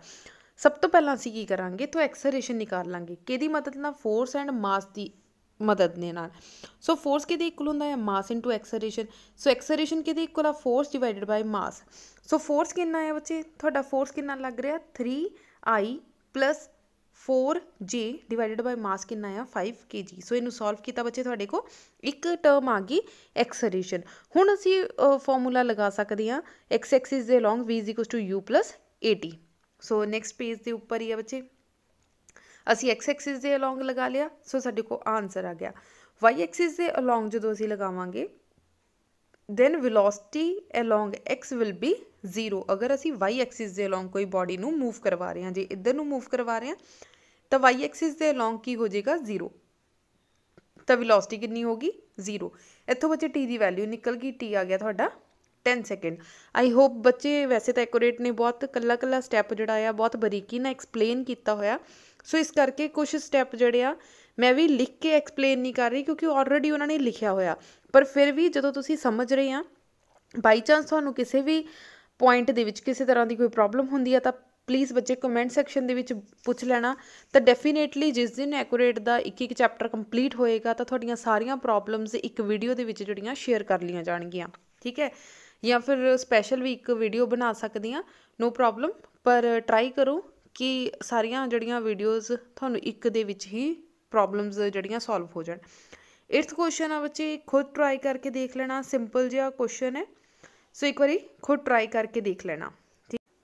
ਸਭ ਤੋਂ ਪਹਿਲਾਂ ਅਸੀਂ ਕੀ ਕਰਾਂਗੇ ਤੋਂ ਐਕਸਲਰੇਸ਼ਨ ਨਿਕਾਲ ਲਾਂਗੇ ਕਿਹਦੀ ਮਦਦ ਨਾਲ ਫੋਰਸ ਐਂਡ ਮਾਸ ਦੀ ਮਦਦ ਦੇ ਨਾਲ ਸੋ ਫੋਰਸ ਕਿਹਦੇ ਇਕੁਅਲ ਹੁੰਦਾ ਹੈ mass into acceleration so acceleration ਕਿਹਦੇ ਇਕੁਅਲ ਆ force divided by mass so force ਕਿੰਨਾ ਹੈ ਬੱਚੇ ਤੁਹਾਡਾ ਫੋਰਸ ਕਿੰਨਾ ਲੱਗ ਰਿਹਾ 3i 4j ਡਿਵਾਈਡਡ ਬਾਈ ਮਾਸ ਕਿੰਨਾ ਆ 5 kg ਸੋ ਇਹਨੂੰ ਸੋਲਵ ਕੀਤਾ ਬੱਚੇ ਤੁਹਾਡੇ ਕੋ ਇੱਕ ਟਰਮ ਆ ਗਈ ਐਕਸਲਰੇਸ਼ਨ ਹੁਣ ਅਸੀਂ ਫਾਰਮੂਲਾ ਲਗਾ ਸਕਦੇ ਹਾਂ x ਐਕਸਿਸ ਦੇ along v u at so next page ਦੇ ਉੱਪਰ ਹੀ ਆ ਬੱਚੇ ਅਸੀਂ ਐਕਸ ਐਕਸਿਸ ਦੇ ਅਲੋਂਗ ਲਗਾ ਲਿਆ ਸੋ ਸਾਡੇ ਕੋਲ ਆਨਸਰ ਆ ਗਿਆ ਵਾਈ ਐਕਸਿਸ ਦੇ ਅਲੋਂਗ ਜਦੋਂ ਅਸੀਂ ਲਗਾਵਾਂਗੇ then velocity along x will be 0 ਅਗਰ ਅਸੀਂ y ਐਕਸਿਸ ਦੇ ਅਲੋਂਗ ਕੋਈ ਬਾਡੀ ਨੂੰ ਮੂਵ ਕਰਵਾ ਰਹੇ ਹਾਂ ਜੇ ਇੱਧਰ ਨੂੰ ਮੂਵ ਕਰਵਾ ਰਹੇ ਹਾਂ ਤਾਂ y ਐਕਸਿਸ ਦੇ ਅਲੋਂਗ ਕੀ ਹੋ ਜਾਏਗਾ 0 ਤਾਂ ਵੈਲੋਸਿਟੀ ਕਿੰਨੀ ਹੋਗੀ 0 ਇੱਥੋਂ ਬੱਚੇ t ਦੀ ਵੈਲਿਊ ਨਿਕਲ ਗਈ t ਆ ਗਿਆ ਤੁਹਾਡਾ 10 ਸੈਕਿੰਡ ਆਈ ਹੋਪ ਬੱਚੇ ਵੈਸੇ ਤਾਂ ਐਕੂਰੇਟ ਨੇ ਬਹੁਤ ਕੱਲਾ ਕੱਲਾ ਸਟੈਪ ਜਿਹੜਾ ਆ ਬਹੁਤ ਬਰੀਕੀ ਨਾਲ ਐਕਸਪਲੇਨ ਕੀਤਾ ਹੋਇਆ ਸੋ ਇਸ ਕਰਕੇ ਕੁਝ ਸਟੈਪ ਜਿਹੜੇ ਆ ਮੈਂ ਵੀ ਲਿਖ ਕੇ ਐਕਸਪਲੇਨ ਨਹੀਂ ਕਰ ਰਹੀ ਕਿਉਂਕਿ ਆਲਰੇਡੀ ਉਹਨਾਂ ਨੇ ਲਿਖਿਆ ਹੋਇਆ ਪਰ ਫਿਰ ਵੀ ਜਦੋਂ ਤੁਸੀਂ ਸਮਝ ਰਹੇ ਆ ਬਾਈ ਚਾਂਸ ਤੁਹਾਨੂੰ ਕਿਸੇ ਵੀ ਪੁਆਇੰਟ ਦੇ ਵਿੱਚ ਕਿਸੇ ਤਰ੍ਹਾਂ ਦੀ ਕੋਈ ਪ੍ਰੋਬਲਮ ਹੁੰਦੀ ਆ ਤਾਂ ਪਲੀਜ਼ ਬੱਚੇ ਕਮੈਂਟ ਸੈਕਸ਼ਨ ਦੇ ਵਿੱਚ ਪੁੱਛ ਲੈਣਾ ਤਾਂ ਡੈਫੀਨੇਟਲੀ ਜਿਸ ਦਿਨ ਐਕੂਰੇਟ ਦਾ ਇੱਕ ਇੱਕ ਚੈਪਟਰ ਕੰਪਲੀਟ ਹੋਏਗਾ ਤਾਂ ਤੁਹਾਡੀਆਂ ਸਾਰੀਆਂ ਪ੍ਰੋਬਲਮਸ ਇੱਕ ਵੀਡੀਓ ਦੇ ਵਿੱਚ ਜਿਹੜੀਆਂ ਸ਼ੇਅਰ ਕਰ ਲੀਆਂ ਜਾਣਗੀਆਂ ਠੀਕ ਹੈ ਜਾਂ ਫਿਰ ਸਪੈਸ਼ਲ ਵੀ ਇੱਕ ਵੀਡੀਓ ਬਣਾ ਸਕਦੀ ਹਾਂ ਨੋ ਪ੍ਰੋਬਲਮ ਪਰ ਟਰਾਈ ਕਰੋ ਕਿ ਸਾਰੀਆਂ ਜਿਹੜੀਆਂ ਵੀਡੀਓਜ਼ ਤੁਹਾਨੂੰ ਇੱਕ ਦੇ ਵਿੱਚ ਹੀ ਪ੍ਰੋਬਲਮਸ ਜਿਹੜੀਆਂ ਸੋਲਵ ਹੋ ਜਾਣ ਇਰਥ ਕੁਐਸਚਨ ਆ ਬੱਚੇ ਖੁਦ ਟਰਾਈ ਕਰਕੇ ਦੇਖ ਲੈਣਾ ਸਿੰਪਲ ਜਿਹਾ ਕੁਐਸਚਨ ਹੈ ਸੋ ਇੱਕ ਵਾਰੀ ਖੁਦ ਟਰਾਈ ਕਰਕੇ ਦੇਖ ਲੈਣਾ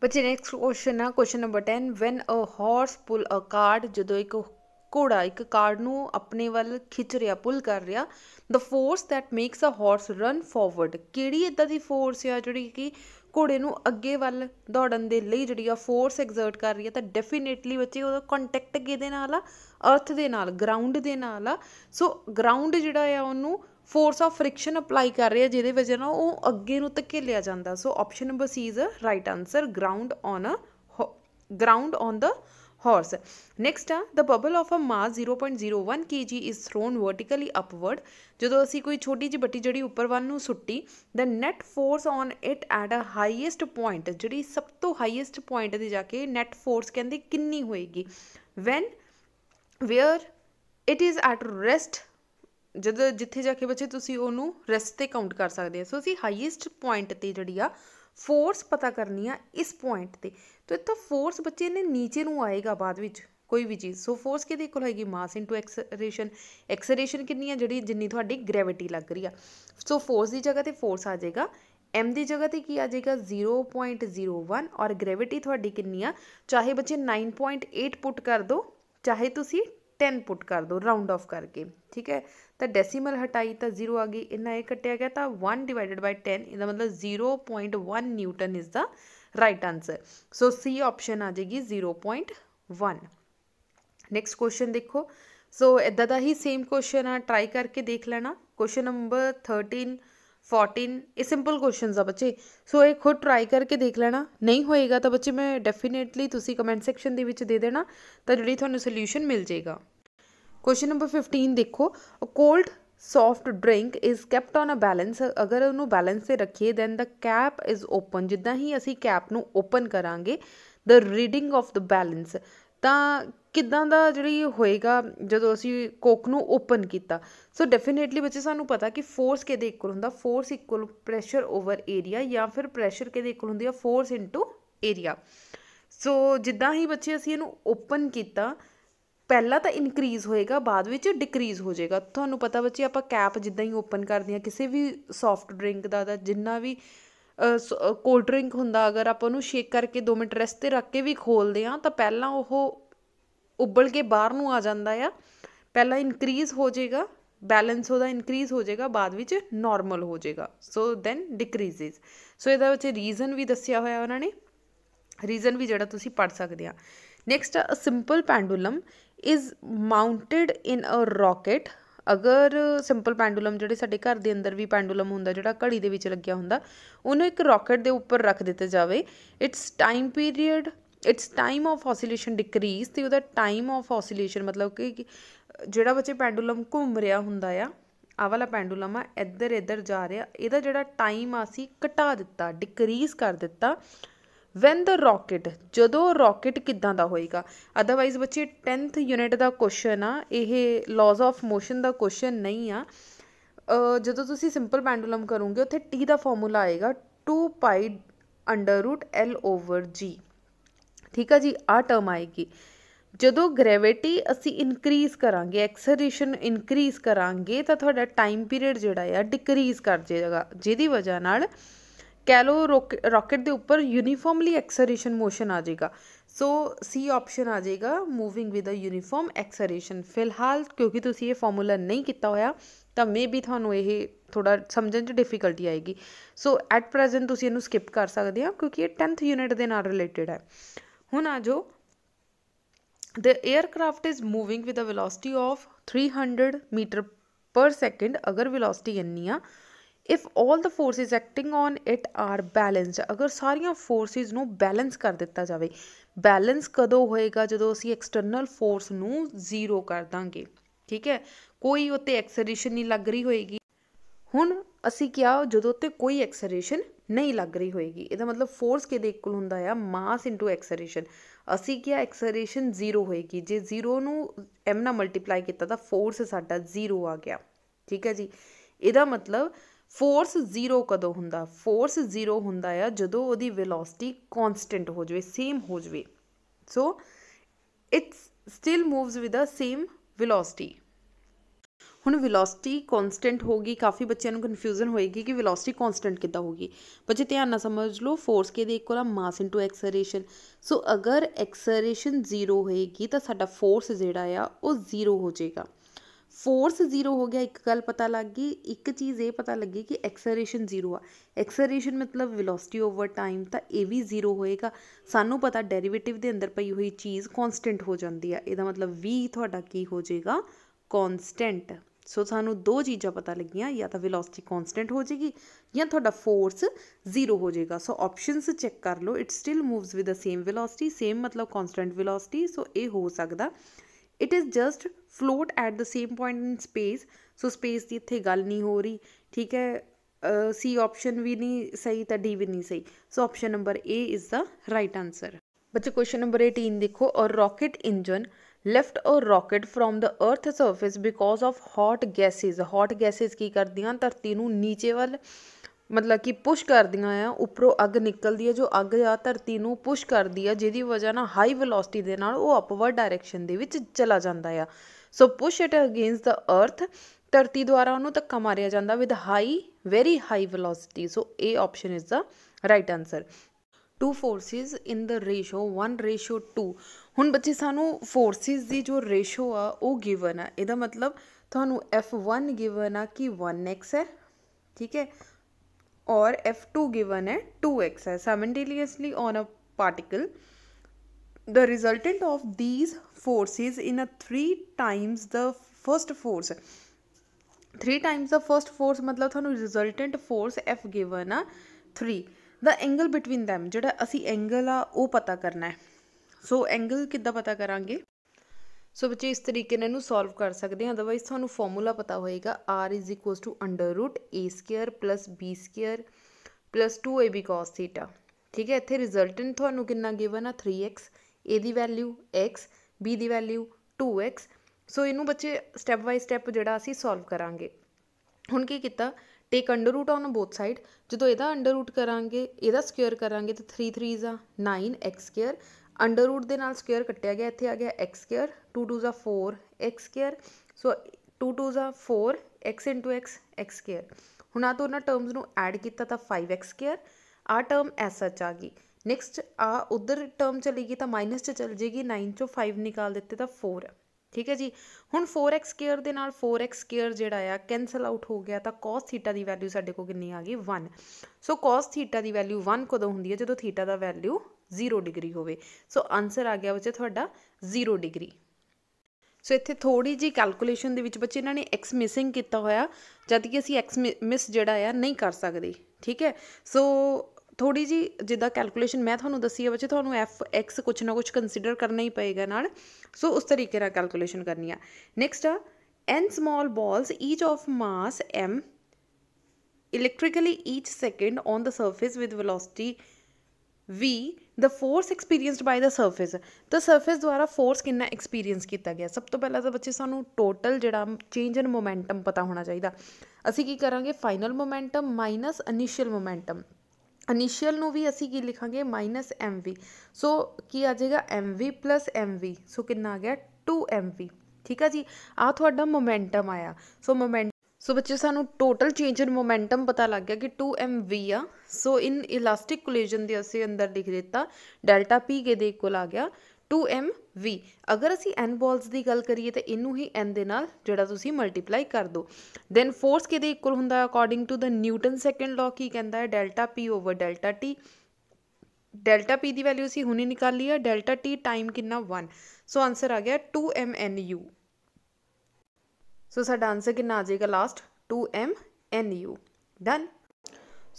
ਬੱਚੇ ਨੈਕਸਟ ਕੁਐਸਚਨ ਆ question number 10 when a horse pull a cart ਜਦੋਂ ਇੱਕ ਘੋੜਾ ਇੱਕ ਕਾਰ ਨੂੰ ਆਪਣੇ ਵੱਲ ਖਿੱਚ ਰਿਹਾ ਪੁੱਲ ਕਰ ਰਿਹਾ the force that makes a horse run forward ਕਿਹੜੀ ਇਦਾਂ ਦੀ ਫੋਰਸ ਆ ਜਿਹੜੀ ਕਿ ਘੋੜੇ ਨੂੰ ਅੱਗੇ ਵੱਲ ਦੌੜਨ ਦੇ ਲਈ ਜਿਹੜੀ ਆ ਫੋਰਸ ਐਗਜ਼ਰਟ ਕਰ ਰਹੀ ਹੈ ਤਾਂ ਡੈਫੀਨਿਟਲੀ ਬੱਚੇ ਉਹਦਾ ਕੰਟੈਕਟ ਕਿਹਦੇ ਨਾਲ ਆ ਅਰਥ ਦੇ ਨਾਲ ਗਰਾਊਂਡ ਦੇ ਨਾਲ ਆ ਸੋ ਗਰਾਊਂਡ ਜਿਹੜਾ ਆ ਉਹਨੂੰ ਫੋਰਸ ਆਫ ਫ੍ਰਿਕਸ਼ਨ ਅਪਲਾਈ ਕਰ ਰਿਹਾ ਜਿਹਦੇ ਵਜ੍ਹਾ ਨਾਲ ਉਹ ਅੱਗੇ ਨੂੰ ਧਕੇਲਿਆ ਜਾਂਦਾ so option number C is a right answer ground on a ground on the horse. Next ਆ the bubble of a mass 0.01 kg is thrown vertically upward ਜਦੋਂ ਅਸੀਂ ਕੋਈ ਛੋਟੀ ਜਿਹੀ ਬੱਟੀ ਜਿਹੜੀ ਉੱਪਰ ਵੱਲ ਨੂੰ ਸੁੱਟੀ the net force on it at a highest point ਜਿਹੜੀ ਸਭ ਤੋਂ ਹਾਈਐਸਟ ਪੁਆਇੰਟ ਤੇ ਜਾ ਕੇ ਨੈਟ ਫੋਰਸ ਕਹਿੰਦੇ ਕਿੰਨੀ ਹੋਏਗੀ when where it is at rest ਜਦੋਂ ਜਿੱਥੇ ਜਾ ਕੇ ਬੱਚੇ ਤੁਸੀਂ ਉਹਨੂੰ ਰੈਸਟ ਤੇ ਕਾਊਂਟ ਕਰ ਸਕਦੇ ਆ ਸੋ ਅਸੀਂ ਹਾਈਐਸਟ ਪੁਆਇੰਟ ਤੇ ਜਿਹੜੀ ਆ ਫੋਰਸ ਪਤਾ ਕਰਨੀ ਆ ਇਸ ਪੁਆਇੰਟ ਤੇ तो इतना ਫੋਰਸ ਬੱਚੇ ਨੇ ਨੀਚੇ ਨੂੰ ਆਏਗਾ ਬਾਅਦ ਵਿੱਚ ਕੋਈ ਵੀ ਚੀਜ਼ ਸੋ ਫੋਰਸ ਕਿਹਦੇ ਇਕੁਅਲ ਹੋਏਗੀ ਮਾਸ ਇਨਟੂ ਐਕਸਲਰੇਸ਼ਨ ਐਕਸਲਰੇਸ਼ਨ ਕਿੰਨੀ ਆ ਜਿਹੜੀ ਜਿੰਨੀ ਤੁਹਾਡੀ ਗ੍ਰੈਵਿਟੀ ਲੱਗ ਰਹੀ ਆ ਸੋ ਫੋਰਸ ਦੀ ਜਗ੍ਹਾ ਤੇ ਫੋਰਸ ਆ ਜਾਏਗਾ m ਦੀ ਜਗ੍ਹਾ ਤੇ ਕੀ ਆ ਜਾਏਗਾ 0.01 ਔਰ ਗ੍ਰੈਵਿਟੀ ਤੁਹਾਡੀ ਕਿੰਨੀ ਆ ਚਾਹੇ ਬੱਚੇ 9.8 ਪੁੱਟ ਕਰ ਦੋ ਚਾਹੇ ਤੁਸੀਂ 10 ਪੁੱਟ ਕਰ ਦੋ ਰਾਉਂਡ ਆਫ ਕਰਕੇ ਠੀਕ ਹੈ ਤਾਂ ਡੈਸੀਮਲ ਹਟਾਈ ਤਾਂ 0 ਆ ਗਈ ਇੰਨਾ ਇਹ ਕੱਟਿਆ ਗਿਆ ਤਾਂ 1 ਡਿਵਾਈਡਡ ਬਾਈ 10 ਇਹਦਾ ਮਤਲਬ 0.1 Newton is the right answer so C option आ जाएगी zero point one next question देखो सो इदा का ही सेम क्वेश्चन आ ट्राई करके देख लेना क्वेश्चन नंबर थर्टीन फोर्टीन ये सिंपल क्वेश्चन आ बच्चे सो so, य खुद ट्राई करके देख लेना नहीं होएगा तो बच्चे मैं डेफिनेटली कमेंट सैक्शन के दे देना तो जी थोड़ा सोल्यूशन मिल जाएगा क्वेश्चन नंबर फिफ्टीन देखो a cold soft drink is kept on a balance ਅਗਰ ਉਹਨੂੰ ਬੈਲੈਂਸ ਤੇ ਰੱਖੀਏ then the cap is open ਜਿੱਦਾਂ ਹੀ ਅਸੀਂ ਕੈਪ ਨੂੰ ਓਪਨ ਕਰਾਂਗੇ the reading of the balance ਤਾਂ ਕਿੱਦਾਂ ਦਾ ਜਿਹੜੀ ਹੋਏਗਾ ਜਦੋਂ ਅਸੀਂ ਕੋਕ ਨੂੰ ਓਪਨ ਕੀਤਾ ਸੋ ਡੈਫੀਨੇਟਲੀ ਬੱਚੇ ਸਾਨੂੰ ਪਤਾ ਕਿ ਫੋਰਸ ਕਿਹਦੇ ਇਕੁਅਲ ਹੁੰਦਾ force equal pressure over area ਜਾਂ ਫਿਰ ਪ੍ਰੈਸ਼ਰ ਕਿਹਦੇ ਇਕੁਅਲ ਹੁੰਦੀ ਆ ਫੋਰਸ ਇਨਟੂ ਏਰੀਆ ਸੋ ਜਿੱਦਾਂ ਹੀ ਬੱਚੇ ਅਸੀਂ ਇਹਨੂੰ ਓਪਨ ਕੀਤਾ ਪਹਿਲਾਂ ਤਾਂ ਇਨਕਰੀਜ਼ ਹੋਏਗਾ ਬਾਅਦ ਵਿੱਚ ਡਿਕਰੀਜ਼ ਹੋ ਜਾਏਗਾ ਤੁਹਾਨੂੰ ਪਤਾ ਬੱਚੇ ਆਪਾਂ ਕੈਪ ਜਿੱਦਾਂ ਹੀ ਓਪਨ ਕਰਦੇ ਹਾਂ ਕਿਸੇ ਵੀ ਸੌਫਟ ਡਰਿੰਕ ਦਾ ਦਾ ਜਿੰਨਾ ਵੀ ਕੋਲਡ ਡਰਿੰਕ ਹੁੰਦਾ ਅਗਰ ਆਪਾਂ ਉਹਨੂੰ ਸ਼ੇਕ ਕਰਕੇ 2 ਮਿੰਟ ਰੈਸਟ ਤੇ ਰੱਖ ਕੇ ਵੀ ਖੋਲਦੇ ਹਾਂ ਤਾਂ ਪਹਿਲਾਂ ਉਹ ਉੱਬਲ ਕੇ ਬਾਹਰ ਨੂੰ ਆ ਜਾਂਦਾ ਆ ਪਹਿਲਾਂ ਇਨਕਰੀਜ਼ ਹੋ ਜਾਏਗਾ ਬੈਲੈਂਸ ਉਹਦਾ ਇਨਕਰੀਜ਼ ਹੋ ਜਾਏਗਾ ਬਾਅਦ ਵਿੱਚ ਨਾਰਮਲ ਹੋ ਜਾਏਗਾ ਸੋ ਦੈਨ ਡਿਕਰੀਜ਼ਸ ਸੋ ਇਹਦਾ ਵਿੱਚ ਰੀਜ਼ਨ ਵੀ ਦੱਸਿਆ ਹੋਇਆ ਉਹਨਾਂ ਨੇ ਰੀਜ਼ਨ ਵੀ ਜਿਹੜਾ ਤੁਸੀਂ ਪੜ ਸਕਦੇ ਆ next a simple pendulum is mounted in a rocket ਅਗਰ ਸਿੰਪਲ ਪੈਂਡੂਲਮ ਜਿਹੜੇ ਸਾਡੇ ਘਰ ਦੇ ਅੰਦਰ ਵੀ ਪੈਂਡੂਲਮ ਹੁੰਦਾ ਜਿਹੜਾ ਘੜੀ ਦੇ ਵਿੱਚ ਲੱਗਿਆ ਹੁੰਦਾ ਉਹਨੂੰ ਇੱਕ ਰੋਕਟ ਦੇ ਉੱਪਰ ਰੱਖ ਦਿੱਤਾ ਜਾਵੇ its time period its time of oscillation decreases ਤੇ ਉਹਦਾ ਟਾਈਮ ਆਫ ਆਸਿਲੇਸ਼ਨ ਮਤਲਬ ਕਿ ਜਿਹੜਾ ਬੱਚੇ ਪੈਂਡੂਲਮ ਘੁੰਮ ਰਿਹਾ ਹੁੰਦਾ ਆ ਆ ਵਾਲਾ ਪੈਂਡੂਲਮ ਆ ਇੱਧਰ ਇੱਧਰ ਜਾ ਰਿਹਾ ਇਹਦਾ ਜਿਹੜਾ ਟਾਈਮ ਆ ਸੀ ਘਟਾ ਦਿੱਤਾ ਡਿਕਰੀਜ਼ ਕਰ ਦਿੱਤਾ ਵੈਨ ਦਾ ਰੋਕਟ ਜਦੋਂ ਰੋਕਟ ਕਿੱਦਾਂ ਦਾ ਹੋਏਗਾ ਅਦਰਵਾਈਜ਼ ਬੱਚੇ 10th ਯੂਨਿਟ ਦਾ ਕੁਐਸਚਨ ਆ ਇਹ ਲਾਜ਼ ਆਫ ਮੋਸ਼ਨ ਦਾ ਕੁਐਸਚਨ ਨਹੀਂ ਆ ਜਦੋਂ ਤੁਸੀਂ ਸਿੰਪਲ ਪੈਂਡੂਲਮ ਕਰੋਗੇ ਉੱਥੇ ਟੀ ਦਾ ਫਾਰਮੂਲਾ ਆਏਗਾ 2 pi under root l over g ਠੀਕ ਆ ਜੀ ਆ ਟਰਮ ਆਏਗੀ ਜਦੋਂ ਗ੍ਰੈਵਿਟੀ ਅਸੀਂ ਇਨਕਰੀਜ਼ ਕਰਾਂਗੇ ਐਕਸਲਰੇਸ਼ਨ ਇਨਕਰੀਜ਼ ਕਰਾਂਗੇ ਤਾਂ ਤੁਹਾਡਾ ਟਾਈਮ ਪੀਰੀਅਡ ਜਿਹੜਾ ਆ ਡਿਕਰੀਜ਼ ਕਰ ਜਾਏਗਾ ਜਿਹਦੀ ਵਜ੍ਹਾ ਨਾਲ कह लो रोक रॉकेट के उपर यूनिफॉर्मली एक्सरेशन मोशन आ जाएगा सो सी ऑप्शन आ जाएगा moving with a uniform acceleration फिलहाल क्योंकि तुम ये फॉर्मूला नहीं किया हो मे बी थानू यह थोड़ा समझने डिफिकल्टी आएगी सो एट प्रजेंट तुम इनू स्किप कर सकते हो क्योंकि यह टेंथ यूनिट के नाल रिलेटिड है हूँ आ जाओ the aircraft is moving with a velocity of three hundred metre per second अगर विलोसिटी इन्नी आ if 올 the forces acting on it are balanced ਅਗਰ ਸਾਰੀਆਂ ਫੋਰਸਿਸ ਨੂੰ ਬੈਲੈਂਸ ਕਰ ਦਿੱਤਾ ਜਾਵੇ ਬੈਲੈਂਸ ਕਦੋਂ ਹੋਏਗਾ ਜਦੋਂ ਅਸੀਂ ਐਕਸਟਰਨਲ ਫੋਰਸ ਨੂੰ ਜ਼ੀਰੋ ਕਰ ਦਾਂਗੇ ਠੀਕ ਹੈ ਕੋਈ ਉੱਤੇ ਐਕਸਲਰੇਸ਼ਨ ਨਹੀਂ ਲੱਗ ਰਹੀ ਹੋਏਗੀ ਹੁਣ ਅਸੀਂ ਕਿਹਾ ਜਦੋਂ ਤੇ ਕੋਈ ਐਕਸਲਰੇਸ਼ਨ ਨਹੀਂ ਲੱਗ ਰਹੀ ਹੋਏਗੀ ਇਹਦਾ ਮਤਲਬ ਫੋਰਸ ਕਿਹਦੇ ਇਕੁਅਲ ਹੁੰਦਾ ਆ ਮਾਸ ਇਨਟੂ ਐਕਸਲਰੇਸ਼ਨ ਅਸੀਂ ਕਿਹਾ ਐਕਸਲਰੇਸ਼ਨ ਜ਼ੀਰੋ ਹੋਏਗੀ ਜੇ ਜ਼ੀਰੋ ਨੂੰ m ਨਾਲ ਮਲਟੀਪਲਾਈ ਕੀਤਾ ਤਾਂ ਫੋਰਸ ਸਾਡਾ ਜ਼ੀਰੋ ਆ ਗਿਆ ਠੀਕ ਹੈ ਜੀ ਇਹਦਾ ਮਤਲਬ ਫੋਰਸ ਜ਼ੀਰੋ ਕਦੋਂ ਹੁੰਦਾ ਫੋਰਸ ਜ਼ੀਰੋ ਹੁੰਦਾ ਆ ਜਦੋਂ ਉਹਦੀ ਵੈਲੋਸਿਟੀ ਕਨਸਟੈਂਟ ਹੋ ਜਾਵੇ ਸੇਮ ਹੋ ਜਾਵੇ so its still moves with a same velocity ਹੁਣ ਵੈਲੋਸਿਟੀ ਕਨਸਟੈਂਟ ਹੋਗੀ ਕਾਫੀ ਬੱਚਿਆਂ ਨੂੰ ਕਨਫਿਊਜ਼ਨ ਹੋਏਗੀ ਕਿ ਵੈਲੋਸਿਟੀ ਕਨਸਟੈਂਟ ਕਿੱਦਾਂ ਹੋਗੀ ਬੱਚੇ ਧਿਆਨ ਨਾਲ ਸਮਝ ਲਓ ਫੋਰਸ ਕੇ ਦੇ ਇਕੁਅਲ ਆ ਮਾਸ ਇਨਟੂ ਐਕਸਲਰੇਸ਼ਨ ਸੋ ਅਗਰ ਐਕਸਲਰੇਸ਼ਨ 0 ਹੋਏਗੀ ਤਾਂ ਸਾਡਾ ਫੋਰਸ ਜਿਹੜਾ ਆ ਉਹ 0 ਹੋ ਜਾਏਗਾ ਫੋਰਸ ਜ਼ੀਰੋ ਹੋ ਗਿਆ ਇੱਕ ਗੱਲ ਪਤਾ ਲੱਗ ਗਈ ਇੱਕ ਚੀਜ਼ ਇਹ ਪਤਾ ਲੱਗੀ ਕਿ ਐਕਸਲਰੇਸ਼ਨ ਜ਼ੀਰੋ ਆ ਐਕਸਲਰੇਸ਼ਨ ਮਤਲਬ ਵੈਲੋਸਿਟੀ ਓਵਰ ਟਾਈਮ ਤਾਂ ਇਹ ਵੀ ਜ਼ੀਰੋ ਹੋਏਗਾ ਸਾਨੂੰ ਪਤਾ ਡੈਰੀਵੇਟਿਵ ਦੇ ਅੰਦਰ ਪਈ ਹੋਈ ਚੀਜ਼ ਕਨਸਟੈਂਟ ਹੋ ਜਾਂਦੀ ਆ ਇਹਦਾ ਮਤਲਬ v ਤੁਹਾਡਾ ਕੀ ਹੋ ਜਾਏਗਾ ਕਨਸਟੈਂਟ ਸੋ ਸਾਨੂੰ ਦੋ ਚੀਜ਼ਾਂ ਪਤਾ ਲੱਗੀਆਂ ਜਾਂ ਤਾਂ ਵੈਲੋਸਿਟੀ ਕਨਸਟੈਂਟ ਹੋ ਜਾਏਗੀ ਜਾਂ ਤੁਹਾਡਾ ਫੋਰਸ ਜ਼ੀਰੋ ਹੋ ਜਾਏਗਾ ਸੋ ਆਪਸ਼ਨਸ ਚੈੱਕ ਕਰ ਲਓ it still moves with the same velocity same ਮਤਲਬ ਕਨਸਟੈਂਟ ਵੈਲੋਸਿਟੀ ਸੋ ਇਹ ਹੋ ਸਕਦਾ it is just float at the same point in space so space ਦੀ ਇੱਥੇ ਗੱਲ ਨਹੀਂ ਹੋ ਰਹੀ ਠੀਕ ਹੈ ਸੀ ਆਪਸ਼ਨ ਵੀ ਨਹੀਂ ਸਹੀ ਤਾਂ ਡੀ ਵੀ ਨਹੀਂ ਸਹੀ so option number A is the right answer ਬੱਚੇ ਕੁਐਸਚਨ ਨੰਬਰ 18 ਦੇਖੋ ਔਰ ਰਾਕਟ ਇੰਜਨ ਲੈਫਟ ਔਰ rocket from the earth surface because of hot gases hot gases ਕੀ ਕਰਦੀਆਂ ਧਰਤੀ ਨੂੰ ਨੀਚੇ ਵੱਲ ਮਤਲਬ ਕਿ ਪੁਸ਼ ਕਰਦੀਆਂ ਆ ਉੱਪਰੋਂ ਅੱਗ ਨਿਕਲਦੀ ਹੈ ਜੋ ਅੱਗ ਆ ਧਰਤੀ ਨੂੰ ਪੁਸ਼ ਕਰਦੀ ਹੈ ਜਿਹਦੀ ਵਜ੍ਹਾ ਨਾਲ ਹਾਈ ਵੈਲੋਸਿਟੀ ਦੇ ਨਾਲ ਉਹ ਅਪਵਰਡ ਡਾਇਰੈਕਸ਼ਨ ਦੇ ਵਿੱਚ ਚਲਾ ਜਾਂਦਾ ਆ so push it against the earth ਧਰਤੀ ਦੁਆਰਾ ਉਹਨੂੰ ਧੱਕਾ ਮਾਰਿਆ ਜਾਂਦਾ with high very high velocity so ਇਹ option is the right answer two forces in the ratio 1 ratio 2 ਹੁਣ ਬੱਚੇ ਸਾਨੂੰ ਫੋਰਸਿਸ ਦੀ ਜੋ ਰੇਸ਼ੋ ਆ ਉਹ ਗਿਵਨ ਆ ਇਹਦਾ ਮਤਲਬ ਤੁਹਾਨੂੰ F1 ਗਿਵਨ ਆ ਕਿ 1x ਹੈ ਠੀਕ ਹੈ ਔਰ F2 ਗਿਵਨ ਹੈ 2x ਹੈ simultaneously on a particle the resultant of these forces in a three times the first force three times the first force ਮਤਲਬ ਤੁਹਾਨੂੰ resultant force F given ਆ 3 the angle between them ਜਿਹੜਾ ਅਸੀਂ angle ਆ ਉਹ ਪਤਾ ਕਰਨਾ ਹੈ ਸੋ angle ਕਿੱਦਾਂ ਪਤਾ ਕਰਾਂਗੇ ਸੋ ਬੱਚੇ ਇਸ ਤਰੀਕੇ ਨਾਲ ਇਹਨੂੰ ਸੋਲਵ ਕਰ ਸਕਦੇ ਹਾਂ ਅਦਰਵਾਈਜ਼ ਤੁਹਾਨੂੰ ਫਾਰਮੂਲਾ ਪਤਾ ਹੋਏਗਾ r is equals to under root a square plus b square plus 2ab cos theta ਠੀਕ ਹੈ ਇੱਥੇ ਰਿਜ਼ਲਟੈਂਟ ਤੁਹਾਨੂੰ ਕਿੰਨਾ ਗਿਵਨ ਆ 3x a ਦੀ ਵੈਲਿਊ x b ਦੀ ਵੈਲਿਊ 2x ਸੋ ਇਹਨੂੰ ਬੱਚੇ ਸਟੈਪ ਬਾਈ ਸਟੈਪ ਜਿਹੜਾ ਅਸੀਂ ਸੋਲਵ ਕਰਾਂਗੇ ਹੁਣ ਕੀ ਕੀਤਾ take under root on both side ਜਦੋਂ ਇਹਦਾ ਅੰਡਰ ਰੂਟ ਕਰਾਂਗੇ ਇਹਦਾ ਸਕੁਅਰ ਕਰਾਂਗੇ ਤਾਂ 3 3s ਆ 9x ਸਕੁਅਰ ਅੰਡਰ ਰੂਟ ਦੇ ਨਾਲ ਸਕੁਅਰ ਕੱਟਿਆ ਗਿਆ ਇੱਥੇ ਆ ਗਿਆ x ਸਕੁਅਰ 2 2s ਆ 4x ਸਕੁਅਰ ਸੋ 2 2 ਆ 4 x x ਸਕੁਅਰ ਹੁਣ ਆ ਦੋਨਾਂ ਟਰਮਸ ਨੂੰ ਐਡ ਕੀਤਾ ਤਾਂ 5x ਸਕੁਅਰ ਆ ਟਰਮ ਐਸ ਸੱਚ ਆ ਗਈ ਆ आ ਟਰਮ ਚਲੀ ਗਈ ਤਾਂ ਮਾਈਨਸ ਚ ਚਲ ਜੇਗੀ 9 ਚੋਂ 5 ਨਿਕਾਲ ਦਿੱਤੇ ਤਾਂ 4 ਠੀਕ ਹੈ ਜੀ ਹੁਣ 4x2 ਦੇ ਨਾਲ 4x2 ਜਿਹੜਾ ਆ ਕੈਨਸਲ ਆਊਟ ਹੋ ਗਿਆ ਤਾਂ cos ਥੀਟਾ ਦੀ ਵੈਲਿਊ ਸਾਡੇ ਕੋਲ ਕਿੰਨੀ ਆ ਗਈ 1 ਸੋ cos ਥੀਟਾ ਦੀ ਵੈਲਿਊ 1 ਕਦੋਂ ਹੁੰਦੀ ਹੈ ਜਦੋਂ ਥੀਟਾ ਦਾ ਵੈਲਿਊ 0 ਡਿਗਰੀ ਹੋਵੇ ਸੋ ਆਨਸਰ ਆ ਗਿਆ ਬੱਚੇ ਤੁਹਾਡਾ 0 ਡਿਗਰੀ ਸੋ ਇੱਥੇ ਥੋੜੀ ਜੀ ਕੈਲਕੂਲੇਸ਼ਨ ਦੇ ਵਿੱਚ ਬੱਚੇ ਇਹਨਾਂ ਨੇ x ਮਿਸਿੰਗ ਕੀਤਾ ਹੋਇਆ ਜਦ ਕਿ ਅਸੀਂ x ਮਿਸ ਜਿਹੜਾ ਆ ਨਹੀਂ ਕਰ ਸਕਦੇ ਠੀਕ ਹੈ ਸੋ ਥੋੜੀ ਜੀ ਜਿੱਦਾਂ ਕੈਲਕੂਲੇਸ਼ਨ ਮੈਂ ਤੁਹਾਨੂੰ ਦੱਸੀ ਹੈ ਬੱਚੇ ਤੁਹਾਨੂੰ ਐਫ ਐਕਸ ਕੁਛ ਨਾ ਕੁਛ ਕੰਸੀਡਰ ਕਰਨਾ ਹੀ ਪਏਗਾ ਨਾਲ ਸੋ ਉਸ ਤਰੀਕੇ ਨਾਲ ਕੈਲਕੂਲੇਸ਼ਨ ਕਰਨੀ ਆ ਨੈਕਸਟ ਆ n small balls each of mass m electrically each second on the surface with velocity v the force experienced by the surface ਤਾਂ surface ਦੁਆਰਾ ਫੋਰਸ ਕਿੰਨਾ ਐਕਸਪੀਰੀਅੰਸ ਕੀਤਾ ਗਿਆ ਸਭ ਤੋਂ ਪਹਿਲਾਂ ਤਾਂ ਬੱਚੇ ਸਾਨੂੰ ਟੋਟਲ ਜਿਹੜਾ ਚੇਂਜ ਇਨ ਮੋਮੈਂਟਮ ਪਤਾ ਹੋਣਾ ਚਾਹੀਦਾ ਅਸੀਂ ਕੀ ਕਰਾਂਗੇ final momentum minus initial momentum initial ਨੂੰ ਵੀ ਅਸੀਂ ਕੀ ਲਿਖਾਂਗੇ ਮਾਈਨਸ ਐਮ ਵੀ ਸੋ ਕੀ ਆ ਜਾਏਗਾ M V plus M V so ਕਿੰਨਾ ਆ ਗਿਆ 2 ਐਮ ਵੀ ਠੀਕ ਆ ਜੀ ਆ ਤੁਹਾਡਾ ਮੋਮੈਂਟਮ ਆਇਆ ਸੋ ਮੋਮੈਂਟ ਸੋ ਬੱਚੇ ਸਾਨੂੰ ਟੋਟਲ ਚੇਂਜ ਇਨ ਮੋਮੈਂਟਮ ਪਤਾ ਲੱਗ ਗਿਆ ਕਿ 2mv ਆ ਸੋ ਇਨ ਇਲਾਸਟਿਕ ਕੋਲੀਜਨ ਦੇ ਅਸੀਂ ਅੰਦਰ ਲਿਖ ਦਿੱਤਾ ਡੈਲਟਾ p ਕੇ ਦੇ ਇਕੁਅਲ ਆ ਗਿਆ 2mv ਅਗਰ ਅਸੀਂ n ਬਾਲਸ ਦੀ ਗੱਲ ਕਰੀਏ ਤਾਂ ਇਹਨੂੰ ਹੀ n ਦੇ ਨਾਲ ਜਿਹੜਾ ਤੁਸੀਂ ਮਲਟੀਪਲਾਈ ਕਰ ਦੋ ਦੈਨ ਫੋਰਸ ਕਿਹਦੇ ਇਕੁਅਲ ਹੁੰਦਾ according to the Newton second law ਕੀ ਕਹਿੰਦਾ ਹੈ delta p over delta t delta p ਦੀ ਵੈਲਿਊ ਅਸੀਂ ਹੁਣੇ ਨਿਕਾਲ ਲਈ ਹੈ ਡੈਲਟਾ t ਟਾਈਮ ਕਿੰਨਾ 1 ਸੋ ਆਨਸਰ ਆ ਗਿਆ 2mnu ਸੋ ਸਾਡਾ ਆਨਸਰ ਕਿੰਨਾ ਆ ਜਾਏਗਾ ਲਾਸਟ 2mnu ਡਨ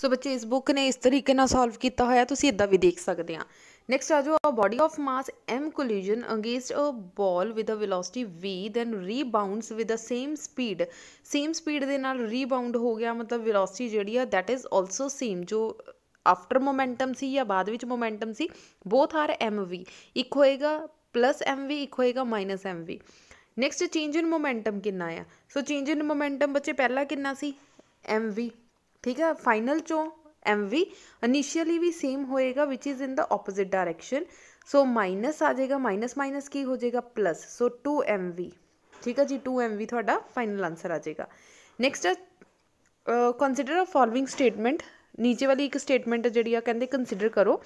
ਸੋ ਬੱਚੇ ਇਸ ਬੁੱਕ ਨੇ ਇਸ ਤਰੀਕੇ ਨਾਲ ਸੋਲਵ ਕੀਤਾ ਹੋਇਆ ਤੁਸੀਂ ਇਦਾਂ ਵੀ ਦੇਖ ਸਕਦੇ ਆ ਨੈਕਸਟ ਆ ਜਾਓ body of mass m collision against a ball with a velocity v then rebounds with a same speed same speed ਦੇ ਨਾਲ ਰੀਬਾਉਂਡ ਹੋ ਗਿਆ ਮਤਲਬ ਵੈਲੋਸਿਟੀ ਜਿਹੜੀ ਆ ਦੈਟ ਇਜ਼ ਆਲਸੋ ਸੇਮ ਜੋ ਆਫਟਰ ਮੋਮੈਂਟਮ ਸੀ ਜਾਂ ਬਾਅਦ ਵਿੱਚ ਮੋਮੈਂਟਮ ਸੀ ਬੋਥ ਆਰ mv ਇੱਕ ਹੋਏਗਾ ਪਲੱਸ mv ਇੱਕ ਹੋਏਗਾ minus mv next change in momentum ਕਿੰਨਾ ਆ ਸੋ ਚੇਂਜ ਇਨ ਮੋਮੈਂਟਮ ਬੱਚੇ ਪਹਿਲਾਂ ਕਿੰਨਾ ਸੀ mv ਠੀਕ ਆ ਫਾਈਨਲ ਚੋਂ एम वी इनिशियली भी सेम होएगा which is in the opposite direction so minus आ जाएगा माइनस माइनस की हो जाएगा plus so two M V ठीक है जी टू एम वी थोड़ा फाइनल आंसर आ जाएगा next consider a following statement नीचे वाली एक स्टेटमेंट है जी कहते कंसिडर करो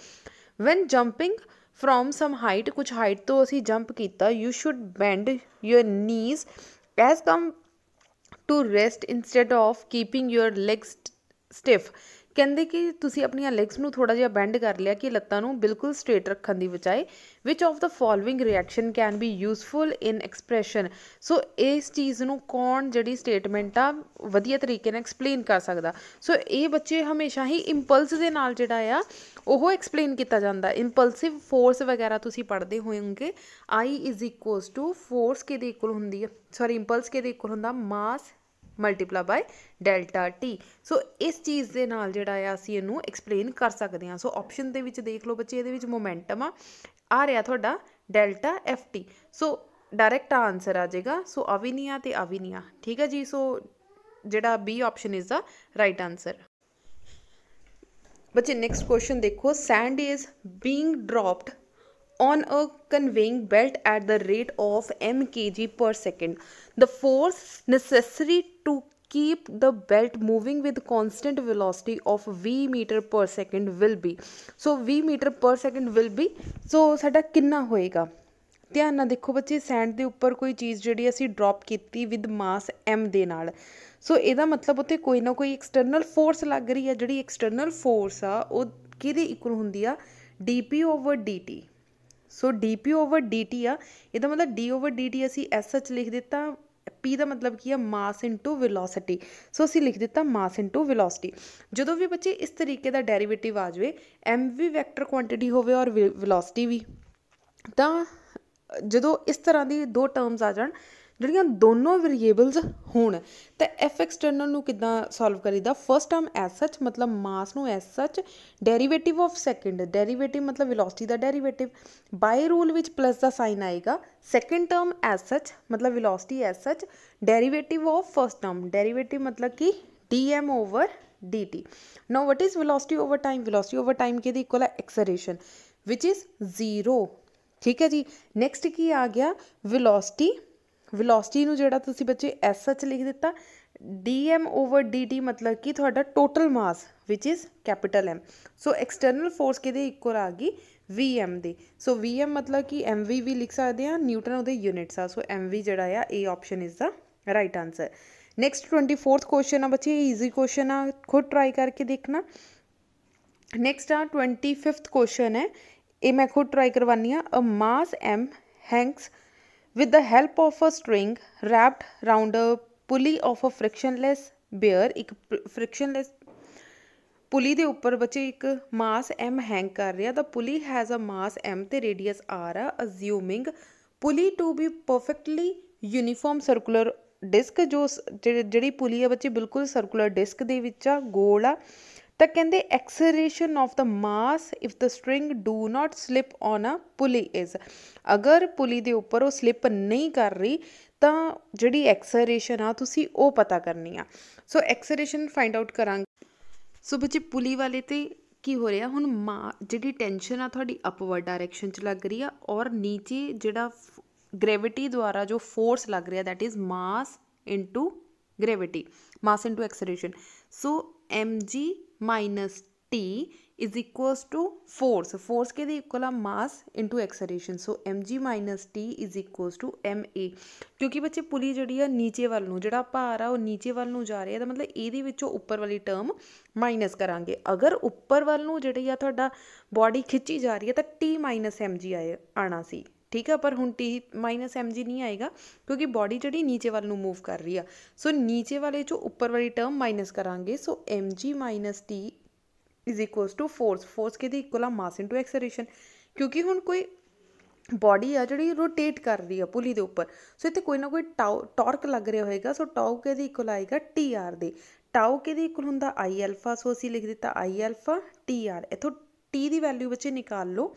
when jumping from some height कुछ हाइट तो असी जंप किया you should bend your knees as come to rest instead of keeping your legs stiff ਕਹਿੰਦੇ ਕਿ ਤੁਸੀਂ ਆਪਣੀਆਂ ਲੈਗਸ ਨੂੰ ਥੋੜਾ ਜਿਹਾ ਬੈਂਡ ਕਰ ਲਿਆ ਕਿ ਲੱਤਾਂ ਨੂੰ ਬਿਲਕੁਲ ਸਟ੍ਰੇਟ ਰੱਖਣ ਦੀ ਬਜਾਏ which of the following reaction can be useful in expression so ਇਸ ਚੀਜ਼ ਨੂੰ ਕੌਣ ਜਿਹੜੀ ਸਟੇਟਮੈਂਟ ਆ ਵਧੀਆ ਤਰੀਕੇ ਨਾਲ ਐਕਸਪਲੇਨ ਕਰ ਸਕਦਾ ਸੋ ਇਹ ਬੱਚੇ ਹਮੇਸ਼ਾ ਹੀ ਇੰਪਲਸ ਦੇ ਨਾਲ ਜਿਹੜਾ ਆ ਉਹ ਐਕਸਪਲੇਨ ਕੀਤਾ ਜਾਂਦਾ ਇੰਪਲਸਿਵ ਫੋਰਸ ਵਗੈਰਾ ਤੁਸੀਂ ਪੜ੍ਹਦੇ ਹੋਵੋਗੇ I is equals to force ਕਿਹਦੇ ਇਕੁਅਲ ਹੁੰਦੀ ਹੈ ਸੌਰੀ ਇੰਪਲਸ ਕਿਹਦੇ ਇਕੁਅਲ ਹੁੰਦਾ mass multiply by delta T so ਇਸ ਚੀਜ਼ ਦੇ ਨਾਲ ਜਿਹੜਾ ਆ ਅਸੀਂ ਇਹਨੂੰ ਐਕਸਪਲੇਨ ਕਰ ਸਕਦੇ ਹਾਂ ਸੋ ਆਪਸ਼ਨ ਦੇ ਵਿੱਚ ਦੇਖ ਲਓ ਬੱਚੇ ਇਹਦੇ ਵਿੱਚ ਮੋਮੈਂਟਮ ਆ ਆ ਰਿਹਾ ਤੁਹਾਡਾ delta F T so direct answer ਆ ਜਾਏਗਾ ਸੋ ਅਵਿਨਿਆ ਤੇ ਅਵਿਨਿਆ ਠੀਕ ਹੈ ਜੀ ਸੋ ਜਿਹੜਾ B option is the right answer ਬੱਚੇ ਨੈਕਸਟ ਕੁਐਸਚਨ ਦੇਖੋ sand is being dropped on a conveying belt at the rate of mkg per second. The force necessary to keep the belt moving with constant velocity of v meter per second will be so v meter per second will be so ਸਾਡਾ ਕਿੰਨਾ ਹੋਏਗਾ ਧਿਆਨ ਨਾਲ ਦੇਖੋ ਬੱਚੇ send ਦੇ ਉੱਪਰ ਕੋਈ ਚੀਜ਼ ਜਿਹੜੀ ਅਸੀਂ ਡ੍ਰੌਪ ਕੀਤੀ ਵਿਦ ਮਾਸ m ਦੇ ਨਾਲ ਸੋ ਇਹਦਾ ਮਤਲਬ ਉੱਥੇ ਕੋਈ ਨਾ ਕੋਈ ਐਕਸਟਰਨਲ ਫੋਰਸ ਲੱਗ ਰਹੀ ਹੈ ਜਿਹੜੀ ਐਕਸਟਰਨਲ ਫੋਰਸ ਆ ਉਹ ਕਿਹਦੇ ਇਕੁਅਲ ਹੁੰਦੀ ਆ dp ਓਵਰ dt ਸੋ dp ਓਵਰ dt ਆ ਇਹਦਾ ਮਤਲਬ d ਓਵਰ dt ਅਸੀਂ sh ਲਿਖ ਦਿੱਤਾ p ਦਾ ਮਤਲਬ ਕੀ ਹੈ ਮਾਸ ਇਨਟੂ ਵੈਲੋਸਿਟੀ ਸੋ ਅਸੀਂ ਲਿਖ ਦਿੱਤਾ ਮਾਸ ਇਨਟੂ ਵੈਲੋਸਿਟੀ ਜਦੋਂ ਵੀ ਬੱਚੇ ਇਸ ਤਰੀਕੇ ਦਾ ਡੈਰੀਵੇਟਿਵ ਆ ਜਾਵੇ mv ਵੈਕਟਰ ਕੁਆਂਟੀਟੀ ਹੋਵੇ ਔਰ ਵੈਲੋਸਿਟੀ ਵੀ ਤਾਂ ਜਦੋਂ ਇਸ ਤਰ੍ਹਾਂ ਦੀ ਦੋ ਟਰਮਸ ਆ ਜਾਣ ਜਿਹੜੀਆਂ ਦੋਨੋਂ ਵੇਰੀਏਬਲਸ ਹੋਣ ਤਾਂ ਐਫ ਐਕਸਟਰਨਲ ਨੂੰ ਕਿਦਾਂ ਸੋਲਵ ਕਰੀਦਾ ਫਰਸਟ ਟਰਮ ਐਸ ਸੱਚ ਮਤਲਬ ਮਾਸ ਨੂੰ as such derivative of second derivative ਮਤਲਬ ਵੈਲੋਸਿਟੀ ਦਾ ਡੈਰੀਵੇਟਿਵ ਬਾਈ ਰੂਲ ਵਿੱਚ ਪਲੱਸ ਦਾ ਸਾਈਨ ਆਏਗਾ ਸੈਕੰਡ ਟਰਮ ਐਸ ਸੱਚ ਮਤਲਬ velocity as such derivative of first term derivative ਮਤਲਬ ਕਿ dm over dt now what is velocity over time velocity over time के equal है acceleration which is 0 ਠੀਕ ਹੈ ਜੀ ਨੈਕਸਟ ਕੀ ਆ ਗਿਆ velocity ਵੈਲੋਸਿਟੀ ਨੂੰ ਜਿਹੜਾ ਤੁਸੀਂ ਬੱਚੇ ਐਸ ਐਸਐਚ ਲਿਖ ਦਿੱਤਾ dm ਓਵਰ dt ਮਤਲਬ ਕਿ ਤੁਹਾਡਾ total mass which is capital m ਸੋ ਐਕਸਟਰਨਲ ਫੋਰਸ ਕਿਹਦੇ ਇਕੁਅਲ ਆ ਗਈ vm ਦੇ ਸੋ vm ਮਤਲਬ ਕਿ mv ਵੀ ਲਿਖ ਸਕਦੇ ਆ ਨਿਊਟਨ ਉਹਦੇ ਯੂਨਿਟਸ ਆ ਸੋ mv ਜਿਹੜਾ ਆ a option is the right answer next 24th question ਆ ਬੱਚੇ ਈਜ਼ੀ ਕੁਐਸਚਨ ਆ ਖੁਦ ਟਰਾਈ ਕਰਕੇ ਦੇਖਣਾ ਨੈਕਸਟ ਆ 25th ਕੁਐਸਚਨ ਹੈ ਇਹ ਮੈਂ ਖੁਦ ਟਰਾਈ ਕਰਵਾਨੀ ਆ ਅ mass m ਹੈਂਕਸ With the help of a string wrapped round a pulley of a frictionless bear ਇੱਕ frictionless ਪੁਲੀ ਦੇ ਉੱਪਰ ਬੱਚੇ ਇੱਕ ਮਾਸ m ਹੈਂਗ ਕਰ ਰਿਹਾ the pulley has a mass m ਤੇ ਰੇਡੀਅਸ r ਆ assuming pulley to be perfectly uniform circular disc ਜੋ ਜਿਹੜੀ ਪੁਲੀ ਆ ਬੱਚੇ ਬਿਲਕੁਲ ਸਰਕੂਲਰ ਡਿਸਕ ਦੇ ਵਿੱਚ ਆ ਗੋਲ ਆ ਤਾਂ ਕਹਿੰਦੇ acceleration of the mass if the string do not slip on a pulley is ਅਗਰ ਪੁਲੀ ਦੇ ਉੱਪਰ ਉਹ ਸਲਿਪ ਨਹੀਂ ਕਰ ਰਹੀ ਤਾਂ ਜਿਹੜੀ ਐਕਸਲਰੇਸ਼ਨ ਆ ਤੁਸੀਂ ਉਹ ਪਤਾ ਕਰਨੀ ਆ ਸੋ ਐਕਸਲਰੇਸ਼ਨ ਫਾਈਂਡ ਆਊਟ ਕਰਾਂਗੇ ਸੋ ਬੱਚੇ ਪੁਲੀ ਵਾਲੇ ਤੇ ਕੀ ਹੋ ਰਿਹਾ ਹੁਣ ਮਾ ਜਿਹੜੀ ਟੈਨਸ਼ਨ ਆ ਤੁਹਾਡੀ ਅਪਵਰਡ ਡਾਇਰੈਕਸ਼ਨ ਚ ਲੱਗ ਰਹੀ ਆ ਔਰ ਨੀਚੇ ਜਿਹੜਾ ਗ੍ਰੈਵਿਟੀ ਦੁਆਰਾ ਜੋ ਫੋਰਸ ਲੱਗ ਰਿਹਾ that is mass into gravity mass into acceleration so mg minus T is equals to force force के लिए इक्वल आ mass into acceleration so mg minus t is equals to ma ਕਿਉਂਕਿ ਬੱਚੇ ਪੁਲੀ ਜਿਹੜੀ ਆ ਨੀਚੇ ਵੱਲ ਨੂੰ ਜਿਹੜਾ ਭਾਰ ਆ ਉਹ ਨੀਚੇ ਵੱਲ ਨੂੰ ਜਾ ਰਿਹਾ ਤਾਂ ਮਤਲਬ ਇਹਦੇ ਵਿੱਚੋਂ ਉੱਪਰ ਵਾਲੀ ਟਰਮ ਮਾਈਨਸ ਕਰਾਂਗੇ ਅਗਰ ਉੱਪਰ ਵੱਲ ਨੂੰ ਜਿਹੜੀ ਆ ਤੁਹਾਡਾ ਬਾਡੀ ਖਿੱਚੀ ਜਾ ਰਹੀ ਹੈ ਤਾਂ t ਮਾਈਨਸ mg ਆਏ ਆਣਾ ਸੀ ਠੀਕ ਆ ਪਰ ਹੁਣ t -mg ਨਹੀਂ ਆਏਗਾ ਕਿਉਂਕਿ ਬਾਡੀ ਜਿਹੜੀ ਨੀਚੇ ਵੱਲ ਨੂੰ ਮੂਵ ਕਰ ਰਹੀ ਆ ਸੋ ਨੀਚੇ ਵਾਲੇ ਚੋਂ ਉੱਪਰ ਵਾਲੀ ਟਰਮ ਮਾਈਨਸ ਕਰਾਂਗੇ so mg t force force ਕਿਹਦੀ ਇਕੁਅਲ ਆ ਮਾਸ ਇਨਟੂ ਐਕਸਲਰੇਸ਼ਨ ਕਿਉਂਕਿ ਹੁਣ ਕੋਈ ਬਾਡੀ ਆ ਜਿਹੜੀ ਰੋਟੇਟ ਕਰ ਰਹੀ ਆ ਪੁਲੀ ਦੇ ਉੱਪਰ ਸੋ ਇੱਥੇ ਕੋਈ ਨਾ ਕੋਈ ਟਾਰਕ ਲੱਗ ਰਿਹਾ ਹੋਏਗਾ ਸੋ ਟਾਰਕ ਕਿਹਦੀ ਇਕੁਅਲ ਆਏਗਾ tr ਦੇ ਟਾਓ ਕਿਹਦੇ ਇਕੁਅਲ ਹੁੰਦਾ i ਅਲਫਾ ਸੋ ਅਸੀਂ ਲਿਖ ਦਿੱਤਾ i ਅਲਫਾ tr ਇਥੋਂ t ਦੀ ਵੈਲਿਊ ਬੱਚੇ ਨਿਕਾਲ ਲਓ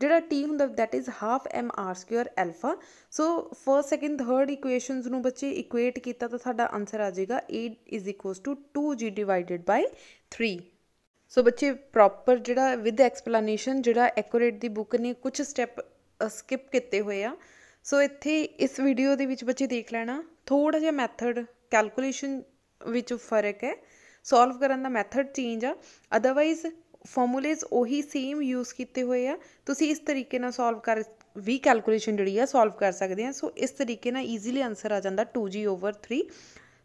ਜਿਹੜਾ t ਹੁੰਦਾ that is half m r square alpha so first second third equations ਨੂੰ ਬੱਚੇ ਇਕੁਏਟ ਕੀਤਾ ਤਾਂ ਸਾਡਾ ਆਨਸਰ ਆ ਜਾਏਗਾ a is equals to 2g divided by 3 so ਬੱਚੇ ਪ੍ਰੋਪਰ ਜਿਹੜਾ ਵਿਦ ਐਕਸਪਲੇਨੇਸ਼ਨ ਜਿਹੜਾ ਐਕੂਰੇਟ ਦੀ ਬੁੱਕ ਨੇ ਕੁਝ ਸਟੈਪ ਸਕਿਪ ਕੀਤੇ ਹੋਏ ਆ ਸੋ ਇੱਥੇ ਇਸ ਵੀਡੀਓ ਦੇ ਵਿੱਚ ਬੱਚੇ ਦੇਖ ਲੈਣਾ ਥੋੜਾ ਜਿਹਾ ਮੈਥਡ ਕੈਲਕੂਲੇਸ਼ਨ ਵਿੱਚ ਫਰਕ ਹੈ ਸੋਲਵ ਕਰਨ ਦਾ ਮੈਥਡ ਚੇਂਜ ਆ ਅਦਰਵਾਈਜ਼ ਫਾਰਮੂਲੇਜ਼ ਉਹੀ ਸੇਮ ਯੂਜ਼ ਕੀਤੇ ਹੋਏ ਆ ਤੁਸੀਂ ਇਸ ਤਰੀਕੇ ਨਾਲ ਸੋਲਵ ਕਰ ਵੀ ਕੈਲਕੂਲੇਸ਼ਨ ਜਿਹੜੀ ਆ ਸੋਲਵ ਕਰ ਸਕਦੇ ਆ ਸੋ ਇਸ ਤਰੀਕੇ ਨਾਲ ਈਜ਼ੀਲੀ ਆਨਸਰ ਆ ਜਾਂਦਾ 2g ਓਵਰ 3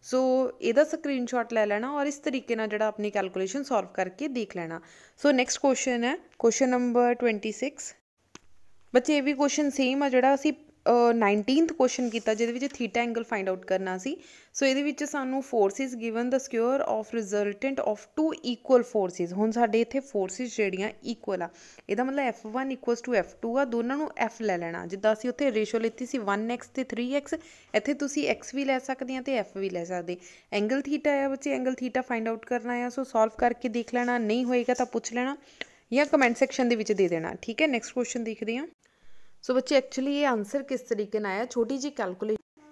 ਸੋ ਇਹਦਾ ਸਕਰੀਨਸ਼ਾਟ ਲੈ ਲੈਣਾ ਔਰ ਇਸ ਤਰੀਕੇ ਨਾਲ ਜਿਹੜਾ ਆਪਣੀ ਕੈਲਕੂਲੇਸ਼ਨ ਸੋਲਵ ਕਰਕੇ ਦੇਖ ਲੈਣਾ ਸੋ ਨੈਕਸਟ ਕੁਐਸਚਨ ਹੈ ਕੁਐਸਚਨ ਨੰਬਰ 26 ਬੱਚੇ ਇਹ ਵੀ ਕੁਐਸਚਨ ਸੇਮ ਆ ਜਿਹੜਾ ਅਸੀਂ 19th ਕੁਐਸਚਨ ਕੀਤਾ ਜਿਹਦੇ ਵਿੱਚ ਥੀਟਾ ਐਂਗਲ ਫਾਈਂਡ ਆਊਟ ਕਰਨਾ ਸੀ ਸੋ ਇਹਦੇ ਵਿੱਚ ਸਾਨੂੰ forces given the square of resultant of two equal forces ਹੁਣ ਸਾਡੇ ਇੱਥੇ ਫੋਰਸਿਸ ਜਿਹੜੀਆਂ ਇਕੁਅਲ ਆ ਇਹਦਾ ਮਤਲਬ F1 ਇਕੁਅਲਸ ਟੂ F2 ਆ ਦੋਨਾਂ ਨੂੰ F ਲੈ ਲੈਣਾ ਜਿੱਦਾਂ ਅਸੀਂ ਉੱਥੇ ਰੇਸ਼ੋ ਲਿੱਤੀ ਸੀ 1x ਤੇ 3x ਇੱਥੇ ਤੁਸੀਂ x ਵੀ ਲੈ ਸਕਦੇ ਆ ਤੇ F ਵੀ ਲੈ ਸਕਦੇ ਐਂਗਲ ਥੀਟਾ ਆ ਬੱਚੇ ਐਂਗਲ ਥੀਟਾ ਫਾਈਂਡ ਆਊਟ ਕਰਨਾ ਆ ਸੋ ਸੋਲਵ ਕਰਕੇ ਦੇਖ ਲੈਣਾ ਨਹੀਂ ਹੋਏਗਾ ਤਾਂ ਪੁੱਛ ਲੈਣਾ ਜਾਂ ਕਮੈਂਟ ਸੈਕਸ਼ਨ ਦੇ ਵਿੱਚ ਦੇ ਦੇਣਾ ਠੀਕ ਹੈ ਨੈਕਸਟ ਕੁਐਸਚਨ ਦੇਖਦੇ ਹਾਂ ਸੋ ਬੱਚੇ ਐਕਚੁਅਲੀ ਇਹ ਆਨਸਰ ਕਿਸ ਤਰੀਕੇ ਨਾਲ ਆਇਆ ਛੋਟੀ ਜੀ ਕੈਲਕੂਲੇਸ਼ਨ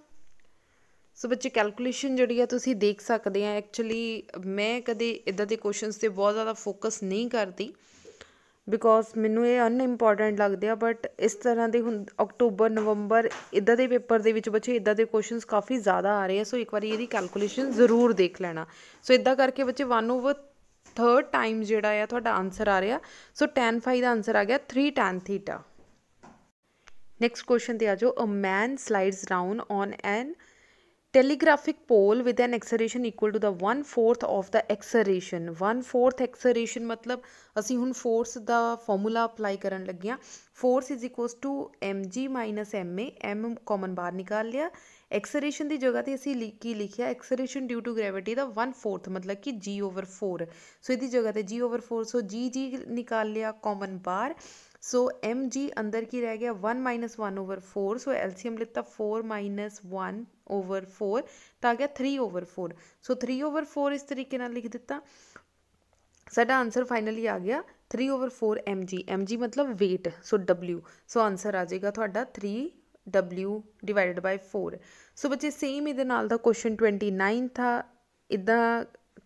ਸੋ ਬੱਚੇ ਕੈਲਕੂਲੇਸ਼ਨ ਜਿਹੜੀ ਆ ਤੁਸੀਂ ਦੇਖ ਸਕਦੇ ਆ ਐਕਚੁਅਲੀ ਮੈਂ ਕਦੇ ਇਦਾਂ ਦੇ ਕੁਐਸਚਨਸ ਤੇ ਬਹੁਤ ਜ਼ਿਆਦਾ ਫੋਕਸ ਨਹੀਂ ਕਰਦੀ ਬਿਕੋਜ਼ ਮੈਨੂੰ ਇਹ ਅਨਇੰਪੋਰਟੈਂਟ ਲੱਗਦੇ ਆ ਬਟ ਇਸ ਤਰ੍ਹਾਂ ਦੇ ਹੁਣ ਅਕਤੂਬਰ ਨਵੰਬਰ ਇਦਾਂ ਦੇ ਪੇਪਰ ਦੇ ਵਿੱਚ ਬੱਚੇ ਇਦਾਂ ਦੇ ਕੁਐਸਚਨਸ ਕਾਫੀ ਜ਼ਿਆਦਾ ਆ ਰਹੇ ਆ ਸੋ ਇੱਕ ਵਾਰੀ ਇਹਦੀ ਕੈਲਕੂਲੇਸ਼ਨ ਜ਼ਰੂਰ ਦੇਖ ਲੈਣਾ ਸੋ ਇਦਾਂ ਕਰਕੇ ਬੱਚੇ 1 ਓਵਰ ਥਰਡ ਟਾਈਮ ਜਿਹੜਾ ਆ ਤੁਹਾਡਾ ਆਨਸਰ ਆ ਰਿਹਾ ਸੋ tan phi ਦਾ ਆਨਸਰ ਆ ਗਿਆ 3 tan theta नेक्स्ट क्वेश्चन आ जाओ a man slides down on an telegraphic pole with an acceleration equal to the one fourth of the acceleration one fourth acceleration मतलब असी force का formula force कर लगे हाँ force is equal to M G minus M A M common बार निकाल लिया acceleration की जगह पर लि की लिखिया एक्सरेशन ड्यू टू ग्रैविटी का वन फोर्थ मतलब कि जी ओवर फोर सो यदी जगह पर जी ओवर फोर सो जी जी निकाल लिया कॉमन बार सो एम जी अंदर की रह गया one minus one over four so LCM लेता four minus one over four तो आ गया three over four so three over four इस तरीके ਨਾਲ ਲਿਖ ਦਿੱਤਾ ਸਾਡਾ ਆਨਸਰ ਫਾਈਨਲੀ ਆ ਗਿਆ 3 ਓਵਰ 4 mg mg ਮਤਲਬ weight so w so answer ਆ ਜਾਏਗਾ ਤੁਹਾਡਾ 3 w ਡਿਵਾਈਡਡ ਬਾਈ 4 ਸੋ ਬੱਚੇ ਸੇਮ ਇਹਦੇ ਨਾਲ ਦਾ ਕੁਐਸਚਨ 29 ਥਾ ਇਦਾਂ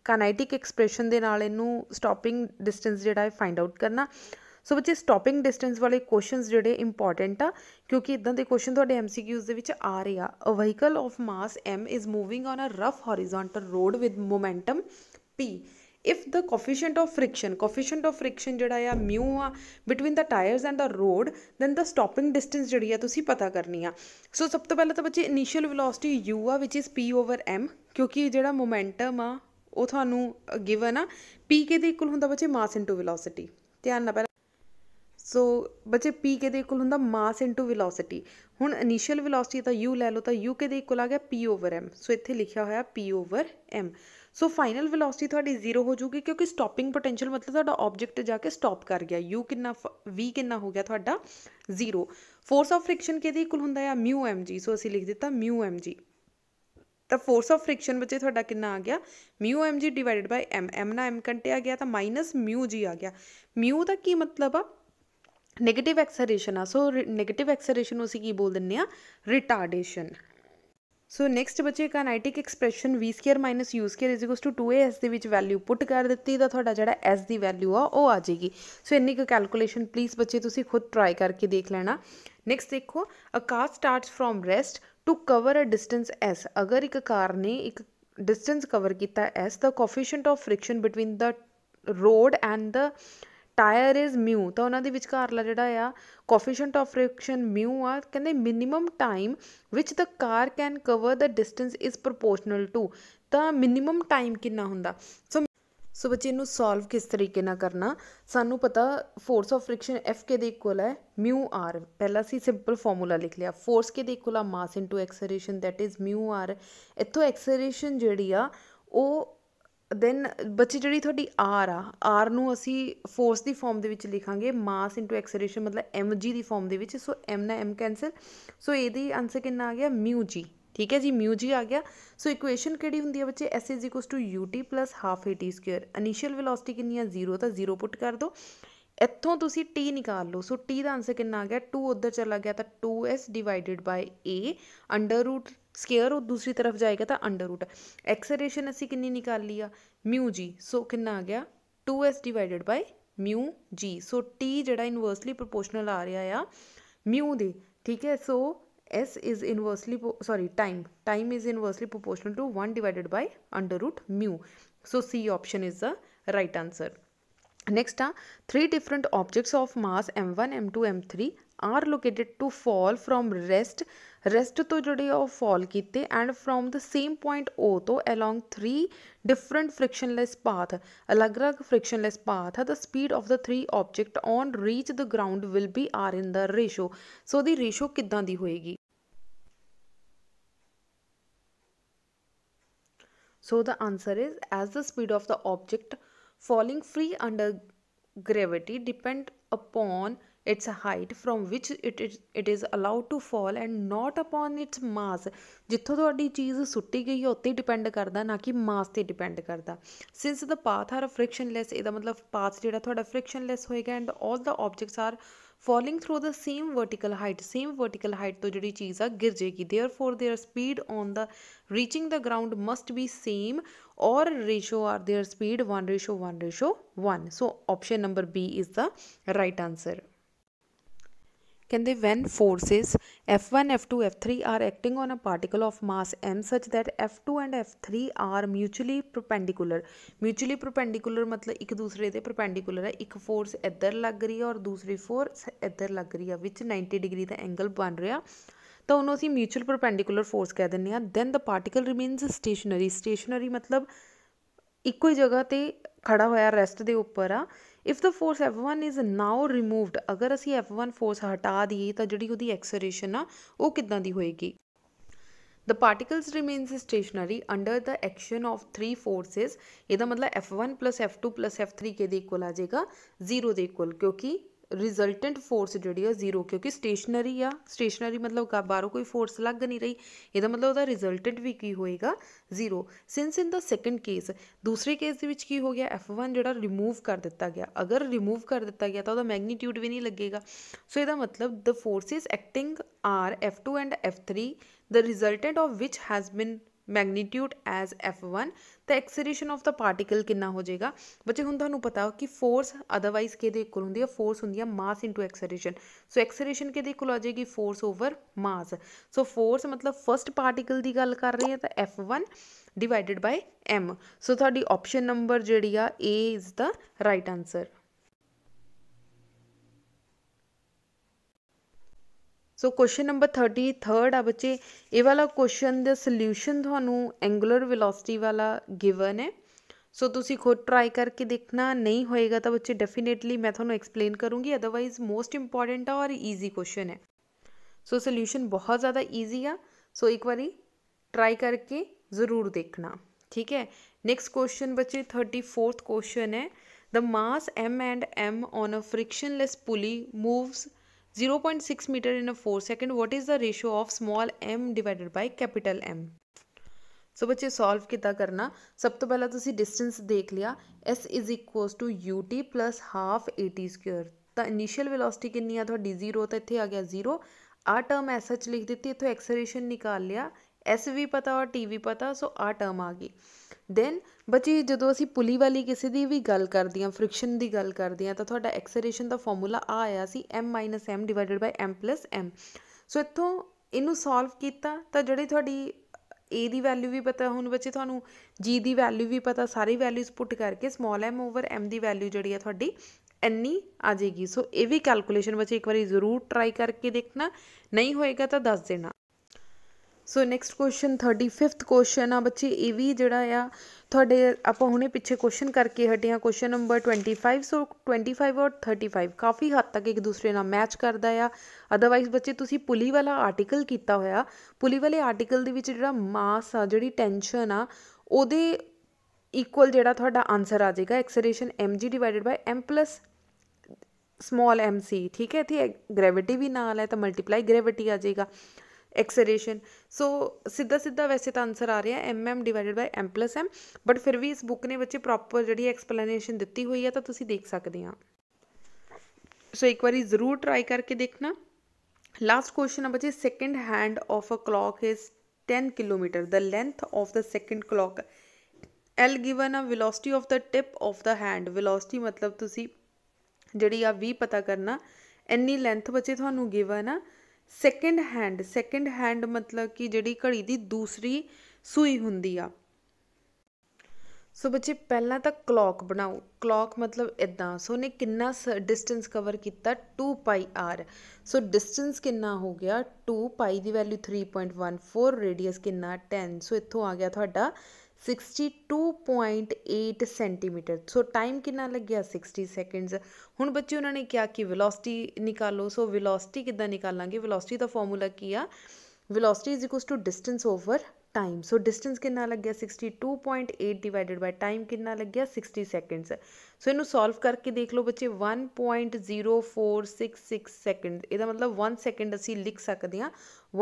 ਕਾਈਨੈਟਿਕ ਐਕਸਪ੍ਰੈਸ਼ਨ ਦੇ ਨਾਲ ਇਹਨੂੰ ਸਟਾਪਿੰਗ ਡਿਸਟੈਂਸ ਜਿਹੜਾ ਹੈ ਫਾਈਂਡ ਆਊਟ ਕਰਨਾ ਸੋ ਬੱਚੇ ਸਟਾਪਿੰਗ ਡਿਸਟੈਂਸ ਵਾਲੇ ਕੁਐਸਚਨਸ ਜਿਹੜੇ ਇੰਪੋਰਟੈਂਟ ਆ ਕਿਉਂਕਿ ਇਦਾਂ ਦੇ ਕੁਐਸਚਨ ਤੁਹਾਡੇ ਐਮਸੀਕਿਊਜ਼ ਦੇ ਵਿੱਚ ਆ ਰਹੇ ਆ a vehicle of mass m is moving on a rough horizontal road with momentum p if the coefficient of friction coefficient of friction ਜਿਹੜਾ ਆ μ ਆ between the tyres and the road then the stopping distance ਜਿਹੜੀ ਆ ਤੁਸੀਂ ਪਤਾ ਕਰਨੀ ਆ ਸੋ ਸਭ ਤੋਂ ਪਹਿਲਾਂ ਤਾਂ ਬੱਚੇ ਇਨੀਸ਼ੀਅਲ ਵੈਲੋਸਿਟੀ u ਆ which is p over m ਕਿਉਂਕਿ ਜਿਹੜਾ ਮੋਮੈਂਟਮ ਆ ਉਹ ਤੁਹਾਨੂੰ ਗਿਵਨ ਆ p ਕੇ ਦੇ ਇਕੁਅਲ ਹੁੰਦਾ ਬੱਚੇ ਮਾਸ ਇਨਟੂ ਵੈਲੋਸਿਟੀ ਧਿਆਨ ਨਾਲ ਸੋ ਬੱਚੇ ਪੀ ਕੇ ਦੇ ਇਕੁਅਲ ਹੁੰਦਾ ਮਾਸ ਇਨਟੂ ਵੈਲੋਸਿਟੀ ਹੁਣ ਇਨੀਸ਼ੀਅਲ ਵੈਲੋਸਿਟੀ ਤਾਂ u ਲੈ ਲਓ ਤਾਂ u ਕੇ ਦੇ ਇਕੁਅਲ ਆ ਗਿਆ p ਓਵਰ m ਸੋ ਇੱਥੇ ਲਿਖਿਆ ਹੋਇਆ p over m so final velocity ਤੁਹਾਡੀ 0 ਹੋ ਜੂਗੀ ਕਿਉਂਕਿ ਸਟਾਪਿੰਗ ਪੋਟੈਂਸ਼ੀਅਲ ਮਤਲਬ ਤੁਹਾਡਾ ਆਬਜੈਕਟ ਜਾ ਕੇ ਸਟਾਪ ਕਰ ਗਿਆ u ਕਿੰਨਾ v ਕਿੰਨਾ ਹੋ ਗਿਆ ਤੁਹਾਡਾ 0 ਫੋਰਸ ਆਫ ਫ੍ਰਿਕਸ਼ਨ ਕੇ ਦੇ ਇਕੁਅਲ ਹੁੰਦਾ ਹੈ mu mg ਸੋ ਅਸੀਂ ਲਿਖ ਦਿੱਤਾ mu mg ਤਾਂ ਫੋਰਸ ਆਫ ਫ੍ਰਿਕਸ਼ਨ ਬੱਚੇ ਤੁਹਾਡਾ ਕਿੰਨਾ ਆ ਗਿਆ mu M G divided by M M ਨਾਲ ਐਮ ਕੰਟਿਆ ਗਿਆ ਤਾਂ ਮਾਈਨਸ ਮਿਊ g ਆ ਗਿਆ ਮਿਊ ਦਾ ਕੀ ਮਤਲਬ ਆ ਨੈਗੇਟਿਵ ਐਕਸਲਰੇਸ਼ਨ ਆ ਸੋ ਨੈਗੇਟਿਵ ਐਕਸਲਰੇਸ਼ਨ ਨੂੰ ਅਸੀਂ ਕੀ ਬੋਲ ਦਿੰਨੇ ਆ ਰਿਟਾਰਡੇਸ਼ਨ ਸੋ ਨੈਕਸਟ ਬੱਚੇ kinetic expression v2 u2 (2as) ਦੇ ਵਿੱਚ ਵੈਲਿਊ ਪੁੱਟ ਕਰ ਦਿੱਤੀ ਤਾਂ ਤੁਹਾਡਾ ਜਿਹੜਾ s ਦੀ ਵੈਲਿਊ ਆ ਉਹ ਆ ਜਾਏਗੀ ਸੋ ਇੰਨੀ ਕੁ ਕੈਲਕੂਲੇਸ਼ਨ ਪਲੀਜ਼ ਬੱਚੇ ਤੁਸੀਂ ਖੁਦ ਟਰਾਈ ਕਰਕੇ ਦੇਖ ਲੈਣਾ ਨੈਕਸਟ ਦੇਖੋ a car starts from rest to cover a distance s ਅਗਰ ਇੱਕ ਕਾਰ ਨੇ ਇੱਕ ਡਿਸਟੈਂਸ ਕਵਰ ਕੀਤਾ s ਦਾ coefficient of friction between the road and the tyre is mu ਤਾਂ ਉਹਨਾਂ ਦੇ ਵਿਚਕਾਰਲਾ ਜਿਹੜਾ ਆ ਕੋਫੀਸ਼ੀਐਂਟ ਆਫ ਫ੍ਰਿਕਸ਼ਨ ਮਿਊ ਆ ਕਹਿੰਦੇ minimum time which the car can cover the distance is proportional to ਤਾਂ ਮਿਨੀਮਮ ਟਾਈਮ ਕਿੰਨਾ ਹੁੰਦਾ ਸੋ ਸੋ ਬੱਚੇ ਇਹਨੂੰ ਸੋਲਵ ਕਿਸ ਤਰੀਕੇ ਨਾਲ ਕਰਨਾ ਸਾਨੂੰ ਪਤਾ ਫੋਰਸ ਆਫ ਫ੍ਰਿਕਸ਼ਨ ਐਫ ਕੇ ਦੇ ਇਕੁਅਲ ਹੈ ਮਿਊ ਆਰ ਪਹਿਲਾਂ ਸੀ ਸਿੰਪਲ ਫਾਰਮੂਲਾ ਲਿਖ ਲਿਆ ਫੋਰਸ ਕੇ ਦੇ ਇਕੁਅਲ ਆ mass into acceleration that is mu R ਇੱਥੋਂ ਐਕਸਲਰੇਸ਼ਨ ਜਿਹੜੀ ਆ ਉਹ ਦੈਨ ਬੱਚੇ ਜਿਹੜੀ ਤੁਹਾਡੀ ਆਰ ਆ ਆਰ ਨੂੰ ਅਸੀਂ ਫੋਰਸ ਦੀ ਫਾਰਮ ਦੇ ਵਿੱਚ ਲਿਖਾਂਗੇ ਮਾਸ ਇਨਟੂ ਐਕਸਲਰੇਸ਼ਨ ਮਤਲਬ ਐਮ ਜੀ ਦੀ ਫਾਰਮ ਦੇ ਵਿੱਚ ਸੋ ਐਮ ਨਾਲ ਐਮ ਕੈਂਸਲ ਸੋ ਇਹਦੀ ਆਨਸਰ ਕਿੰਨਾ ਆ ਗਿਆ ਮਿਊ ਜੀ ਠੀਕ ਹੈ ਜੀ ਮਿਊ ਜੀ ਆ ਗਿਆ ਸੋ ਇਕੁਏਸ਼ਨ ਕਿਹੜੀ ਹੁੰਦੀ ਹੈ ਬੱਚੇ S is equal to U T plus half A T square initial velocity ਕਿੰਨੀ ਆ 0 ਤਾਂ 0 ਪੁੱਟ ਕਰ ਦਿਓ ਇੱਥੋਂ ਤੁਸੀਂ t ਨਿਕਾਲ ਲਓ ਸੋ t ਦਾ ਆਨਸਰ ਕਿੰਨਾ ਆ ਗਿਆ 2 ਉਧਰ ਚਲਾ ਗਿਆ ਤਾਂ 2s divided by a under root square और दूसरी तरफ जाएगा तो अंडर रूट एक्सरेशन असी कि निकाल आ म्यू जी सो कि आ गया two S divided by mu G so T जरा इनवर्सली प्रपोर्शनल आ रहा आ म्यू दे ठीक है so S is inversely sorry time time is inversely proportional to one divided by under root mu so C option is the right answer आ three different objects of mass M one M two M three are located to fall from rest rest ਤੋਂ ਜਿਹੜੇ ਆ ਉਹ fall ਕੀਤੇ and from the same point O ਤੋਂ along 3 different frictionless path ਅਲੱਗ-ਅਲੱਗ frictionless path the speed of the 3 object on reach the ground will be are in the ratio so the ratio ਕਿੱਦਾਂ ਦੀ ਹੋਏਗੀ So the answer is as the speed of the object falling free under gravity depend upon its height from which it is it is allowed to fall and not upon its mass ਜਿੱਥੋਂ ਤੁਹਾਡੀ ਚੀਜ਼ ਸੁੱਟੀ ਗਈ ਹੈ ਉੱਤੇ depend ਕਰਦਾ ਨਾ ਕਿ ਮਾਸ ਤੇ ਡਿਪੈਂਡ ਕਰਦਾ since the path are frictionless ਇਹਦਾ ਮਤਲਬ ਪਾਥ ਜਿਹੜਾ ਤੁਹਾਡਾ ਫ੍ਰਿਕਸ਼ਨਲੈਸ ਹੋਏਗਾ and all the objects are falling through the same vertical height same vertical height ਤੋਂ ਜਿਹੜੀ ਚੀਜ਼ ਆ ਗਿਰ ਜੇਗੀ therefore their speed on the reaching the ground must be same or ratio are their speed 1 ratio 1 ratio 1 so option number B is the right answer ਕਹਿੰਦੇ when forces F1 F2 F3 are acting on a particle of mass m such that F2 and F3 are mutually perpendicular mutually perpendicular ਮਤਲਬ ਇੱਕ ਦੂਸਰੇ ਦੇ perpendicular ਹੈ ਇੱਕ force ਇੱਧਰ ਲੱਗ ਰਹੀ ਹੈ ਔਰ ਦੂਸਰੀ ਫੋਰਸ ਇੱਧਰ ਲੱਗ ਰਹੀ ਹੈ ਵਿੱਚ 90 ਡਿਗਰੀ ਦਾ ਐਂਗਲ ਬਣ ਰਿਹਾ ਤਾਂ ਉਹਨੂੰ ਅਸੀਂ ਮਿਊਚੁਅਲ ਪਰਪੈਂਡੀਕੂਲਰ ਫੋਰਸ ਕਹਿ ਦਿੰਦੇ ਆ then the particle remains stationary stationary ਮਤਲਬ ਇੱਕੋ ਹੀ ਜਗ੍ਹਾ ਤੇ ਖੜਾ ਹੋਇਆ ਰੈਸਟ ਦੇ ਉੱਪਰ ਆ if the force F1 is now removed ਅਗਰ ਅਸੀਂ F1 ਫੋਰਸ ਹਟਾ ਦਈਏ ਤਾਂ ਜਿਹੜੀ ਉਹਦੀ ਐਕਸਲਰੇਸ਼ਨ ਆ ਉਹ ਕਿੱਦਾਂ ਦੀ ਹੋਏਗੀ the particles remains stationary under the action of three forces ਇਹਦਾ ਮਤਲਬ F1 F2 F3 ਕੇ ਦੇ ਇਕੁਅਲ ਆ ਜਾਏਗਾ 0 ਦੇ ਇਕੁਅਲ ਕਿਉਂਕਿ ਰਿਜ਼ਲਟੈਂਟ ਫੋਰਸ ਜਿਹੜੀ ਆ ਜ਼ੀਰੋ ਕਿਉਂਕਿ ਸਟੇਸ਼ਨਰੀ ਆ ਸਟੇਸ਼ਨਰੀ ਮਤਲਬ ਬਾਹਰੋਂ ਕੋਈ ਫੋਰਸ ਲੱਗ ਨਹੀਂ ਰਹੀ ਇਹਦਾ ਮਤਲਬ ਉਹਦਾ ਰਿਜ਼ਲਟੈਂਟ ਵੀ ਕੀ ਹੋਏਗਾ zero since in the second case ਦੂਸਰੇ ਕੇਸ ਦੇ ਵਿੱਚ ਕੀ ਹੋ ਗਿਆ f1 ਜਿਹੜਾ ਰਿਮੂਵ ਕਰ ਦਿੱਤਾ ਗਿਆ ਅਗਰ ਰਿਮੂਵ ਕਰ ਦਿੱਤਾ ਗਿਆ ਤਾਂ ਉਹਦਾ ਮੈਗਨੀਟਿਊਡ ਵੀ ਨਹੀਂ ਲੱਗੇਗਾ ਸੋ ਇਹਦਾ ਮਤਲਬ the forces acting are f2 and f3 the resultant of which has been magnitude as f1 ਤਾਂ ਐਕਸਲਰੇਸ਼ਨ ਆਫ ਦਾ ਪਾਰਟੀਕਲ ਕਿੰਨਾ ਹੋ ਜਾਏਗਾ ਬੱਚੇ ਹੁਣ ਤੁਹਾਨੂੰ ਪਤਾ ਕਿ ਫੋਰਸ ਅਦਰਵਾਈਜ਼ ਕਿਹਦੇ ਇਕੁਅਲ ਹੁੰਦੀ ਹੈ ਫੋਰਸ ਹੁੰਦੀ ਹੈ mass into acceleration so acceleration ਕਿਹਦੇ ਇਕੁਅਲ ਆ ਜਾਏਗੀ force over mass so force ਮਤਲਬ ਫਰਸਟ ਪਾਰਟੀਕਲ ਦੀ ਗੱਲ ਕਰ ਰਹੇ ਹਾਂ ਤਾਂ f1 ਡਿਵਾਈਡਡ ਬਾਈ m ਸੋ ਤੁਹਾਡੀ ਆਪਸ਼ਨ ਨੰਬਰ ਜਿਹੜੀ ਆ a is the right answer so question number 33 ਆ ਬੱਚੇ ਇਹ ਵਾਲਾ ਕੁਐਸਚਨ ਦਾ ਸੋਲੂਸ਼ਨ ਤੁਹਾਨੂੰ ਐਂਗੂਲਰ ਵੈਲੋਸਿਟੀ ਵਾਲਾ ਗਿਵਨ ਹੈ ਸੋ ਤੁਸੀਂ ਖੁਦ ਟਰਾਈ ਕਰਕੇ ਦੇਖਣਾ ਨਹੀਂ ਹੋਏਗਾ ਤਾਂ ਬੱਚੇ ਡੈਫੀਨੇਟਲੀ ਮੈਂ ਤੁਹਾਨੂੰ ਐਕਸਪਲੇਨ ਕਰੂੰਗੀ ਅਦਰਵਾਈਜ਼ ਮੋਸਟ ਇੰਪੋਰਟੈਂਟ ਆ ਔਰ ਈਜ਼ੀ ਕੁਐਸਚਨ ਹੈ ਸੋ ਸੋਲੂਸ਼ਨ ਬਹੁਤ ਜ਼ਿਆਦਾ ਈਜ਼ੀ ਆ ਸੋ ਇੱਕ ਵਾਰੀ ਟਰਾਈ ਕਰਕੇ ਜ਼ਰੂਰ ਦੇਖਣਾ ਠੀਕ ਹੈ ਨੈਕਸਟ ਕੁਐਸਚਨ ਬੱਚੇ 34th ਕੁਐਸਚਨ ਹੈ the mass m and m on a frictionless pulley moves zero point six metre in a four second what is the ratio of small M divided by capital M so बच्चे solve किता करना सब तो पहला तो distance देख लिया S is equal to U T plus half A T square तो इनिशियल वेलोसिटी कि जीरो तो इतने आ गया जीरो आ टर्म एस एच लिख दी इतों एक्सरेशन निकाल लिया एस भी पता और टी भी पता सो आ टर्म आ गई ਦੈਨ ਬੱਚੇ ਜਦੋਂ ਅਸੀਂ ਪੁਲੀ ਵਾਲੀ ਕਿਸੇ ਦੀ ਵੀ ਗੱਲ ਕਰਦੇ ਹਾਂ ਫ੍ਰਿਕਸ਼ਨ ਦੀ ਗੱਲ ਕਰਦੇ ਹਾਂ ਤਾਂ ਤੁਹਾਡਾ ਐਕਸਲਰੇਸ਼ਨ ਦਾ ਫਾਰਮੂਲਾ ਆ ਆਇਆ ਸੀ m m divided by m m so ਇੱਥੋਂ ਇਹਨੂੰ ਸੋਲਵ ਕੀਤਾ ਤਾਂ ਜਿਹੜੀ ਤੁਹਾਡੀ a ਦੀ ਵੈਲਿਊ ਵੀ ਪਤਾ ਹੁਣ ਬੱਚੇ ਤੁਹਾਨੂੰ g ਦੀ ਵੈਲਿਊ ਵੀ ਪਤਾ ਸਾਰੀ ਵੈਲਿਊਜ਼ ਪੁੱਟ ਕਰਕੇ ਸਮਾਲ m ਓਵਰ m ਦੀ ਵੈਲਿਊ ਜਿਹੜੀ ਆ ਤੁਹਾਡੀ ਇੰਨੀ ਆ ਜਾਏਗੀ ਸੋ ਇਹ ਵੀ ਕੈਲਕੂਲੇਸ਼ਨ ਬੱਚੇ ਇੱਕ ਵਾਰੀ ਜ਼ਰੂਰ ਟਰਾਈ ਕਰਕੇ ਦੇਖਣਾ ਨਹੀਂ ਹੋਏਗਾ ਤਾਂ ਦੱਸ ਦੇਣਾ ਸੋ ਨੈਕਸਟ ਕੁਐਸਚਨ 35th ਕੁਐਸਚਨ ਆ ਬੱਚੇ ਇਹ ਵੀ ਜਿਹੜਾ ਆ ਤੁਹਾਡੇ ਆਪਾਂ ਹੁਣੇ ਪਿੱਛੇ ਕੁਐਸਚਨ ਕਰਕੇ ਹਟੇ ਆ ਕੁਐਸਚਨ ਨੰਬਰ 25 ਸੋ 25 ਔਰ 35 ਕਾਫੀ ਹੱਦ ਤੱਕ ਇੱਕ ਦੂਸਰੇ ਨਾਲ ਮੈਚ ਕਰਦਾ ਆ ਅਦਰਵਾਈਜ਼ ਬੱਚੇ ਤੁਸੀਂ ਪੁਲੀ ਵਾਲਾ ਆਰਟੀਕਲ ਕੀਤਾ ਹੋਇਆ ਪੁਲੀ ਵਾਲੇ ਆਰਟੀਕਲ ਦੇ ਵਿੱਚ ਜਿਹੜਾ ਮਾਸ ਆ ਜਿਹੜੀ ਟੈਨਸ਼ਨ ਆ ਉਹਦੇ ਇਕੁਅਲ ਜਿਹੜਾ ਤੁਹਾਡਾ ਆਨਸਰ ਆ ਜਾਏਗਾ acceleration mg divided by m small mc ਠੀਕ ਹੈ ਇੱਥੇ ਗ੍ਰੈਵਿਟੀ ਵੀ ਨਾਲ ਹੈ ਤਾਂ ਮਲਟੀਪਲਾਈ ਗ੍ਰੈਵਿਟੀ ਆ ਜਾਏਗਾ ਐਕਸਲਰੇਸ਼ਨ ਸੋ ਸਿੱਧਾ ਸਿੱਧਾ ਵੈਸੇ ਤਾਂ ਆਨਸਰ ਆ ਰਿਹਾ M M divided by M plus M but ਫਿਰ ਵੀ ਇਸ ਬੁੱਕ ਨੇ ਬੱਚੇ ਪ੍ਰੋਪਰ ਜਿਹੜੀ ਐਕਸਪਲੇਨੇਸ਼ਨ ਦਿੱਤੀ ਹੋਈ ਹੈ ਤਾਂ ਤੁਸੀਂ ਦੇਖ ਸਕਦੇ ਆ ਸੋ ਇੱਕ ਵਾਰੀ ਜ਼ਰੂਰ ਟਰਾਈ ਕਰਕੇ ਦੇਖਣਾ ਲਾਸਟ ਕੁਐਸਚਨ ਆ ਬੱਚੇ second hand of a clock is 10 kilometre the length of the second clock L given ਆ velocity of the tip of the hand velocity ਮਤਲਬ ਤੁਸੀਂ ਜਿਹੜੀ ਆ ਵੀ ਪਤਾ ਕਰਨਾ ਇੰਨੀ ਲੈਂਥ ਬੱਚੇ ਤੁਹਾਨੂੰ ਗਿਵਨ ਆ ਸੈਕਿੰਡ ਹੈਂਡ ਸੈਕਿੰਡ ਹੈਂਡ ਮਤਲਬ ਕਿ ਜਿਹੜੀ ਘੜੀ ਦੀ ਦੂਸਰੀ ਸੂਈ ਹੁੰਦੀ ਆ ਸੋ ਬੱਚੇ ਪਹਿਲਾਂ ਤਾਂ ਕਲੌਕ ਬਣਾਓ ਕਲੌਕ ਮਤਲਬ ਇਦਾਂ ਸੋ ਨੇ ਕਿੰਨਾ ਡਿਸਟੈਂਸ ਕਵਰ ਕੀਤਾ 2 ਪਾਈ r ਸੋ ਡਿਸਟੈਂਸ ਕਿੰਨਾ ਹੋ ਗਿਆ 2 ਪਾਈ ਦੀ ਵੈਲਿਊ 3.14 ਰੇਡੀਅਸ ਕਿੰਨਾ 10 ਸੋ ਇੱਥੋਂ ਆ ਗਿਆ ਤੁਹਾਡਾ 62.8 ਸੈਂਟੀਮੀਟਰ ਸੋ ਟਾਈਮ ਕਿੰਨਾ ਲੱਗਿਆ 60 ਸੈਕਿੰਡਸ ਹੁਣ ਬੱਚੇ ਉਹਨਾਂ ਨੇ ਕਿਹਾ ਕਿ ਵੈਲੋਸਿਟੀ ਨਿਕਾਲੋ ਸੋ ਵੈਲੋਸਿਟੀ ਕਿੱਦਾਂ ਨਿਕਾਲਾਂਗੇ ਵੈਲੋਸਿਟੀ ਦਾ ਫਾਰਮੂਲਾ ਕੀ ਆ velocity is equal to distance over time so distance ਕਿੰਨਾ ਲੱਗਿਆ 62.8 ਡਿਵਾਈਡਡ ਬਾਈ ਟਾਈਮ ਕਿੰਨਾ ਲੱਗਿਆ 60 ਸੈਕਿੰਡਸ ਸੋ ਇਹਨੂੰ ਸੋਲਵ ਕਰਕੇ ਦੇਖ ਲਓ ਬੱਚੇ 1.0466 ਸੈਕਿੰਡ ਇਹਦਾ ਮਤਲਬ 1 ਸੈਕਿੰਡ ਅਸੀਂ ਲਿਖ ਸਕਦੇ ਹਾਂ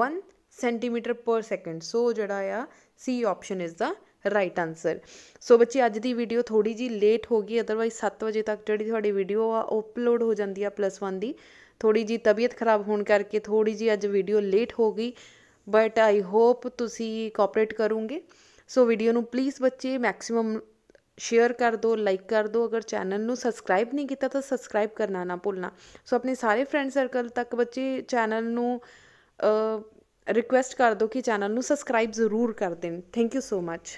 1 ਸੈਂਟੀਮੀਟਰ ਪਰ ਸੈਕਿੰਡ ਸੋ ਜਿਹੜਾ ਆ C option is the right answer so ਬੱਚੇ ਅੱਜ ਦੀ ਵੀਡੀਓ ਥੋੜੀ ਜੀ ਲੇਟ ਹੋ ਗਈ ਅਦਰਵਾਈਜ਼ 7 ਵਜੇ ਤੱਕ ਜਿਹੜੀ ਤੁਹਾਡੀ ਵੀਡੀਓ ਆ ਉਹ ਅਪਲੋਡ ਹੋ ਜਾਂਦੀ ਆ ਪਲੱਸ 1 ਦੀ ਥੋੜੀ ਜੀ ਤਬੀਅਤ ਖਰਾਬ ਹੋਣ ਕਰਕੇ ਥੋੜੀ ਜੀ ਅੱਜ ਵੀਡੀਓ ਲੇਟ ਹੋ ਗਈ ਬਟ ਆਈ ਹੋਪ ਤੁਸੀਂ ਕੋਆਪਰੇਟ ਕਰੋਗੇ ਸੋ ਵੀਡੀਓ ਨੂੰ ਪਲੀਜ਼ ਬੱਚੇ ਮੈਕਸਿਮਮ ਸ਼ੇਅਰ ਕਰ ਦਿਓ ਲਾਈਕ ਕਰ ਦਿਓ ਅਗਰ ਚੈਨਲ ਨੂੰ ਸਬਸਕ੍ਰਾਈਬ ਨਹੀਂ ਕੀਤਾ ਤਾਂ ਸਬਸਕ੍ਰਾਈਬ ਕਰਨਾ ਨਾ ਭੁੱਲਣਾ ਸੋ ਆਪਣੇ ਸਾਰੇ ਫਰੈਂਡ ਸਰਕਲ ਤੱਕ ਬੱਚੇ ਚੈਨਲ ਨੂੰ ਰਿਕੁਐਸਟ ਕਰ ਦਿਓ ਕਿ ਚੈਨਲ ਨੂੰ ਸਬਸਕ੍ਰਾਈਬ ਜ਼ਰੂਰ ਕਰ ਦੇਣ ਥੈਂਕ ਯੂ ਸੋ ਮੱਚ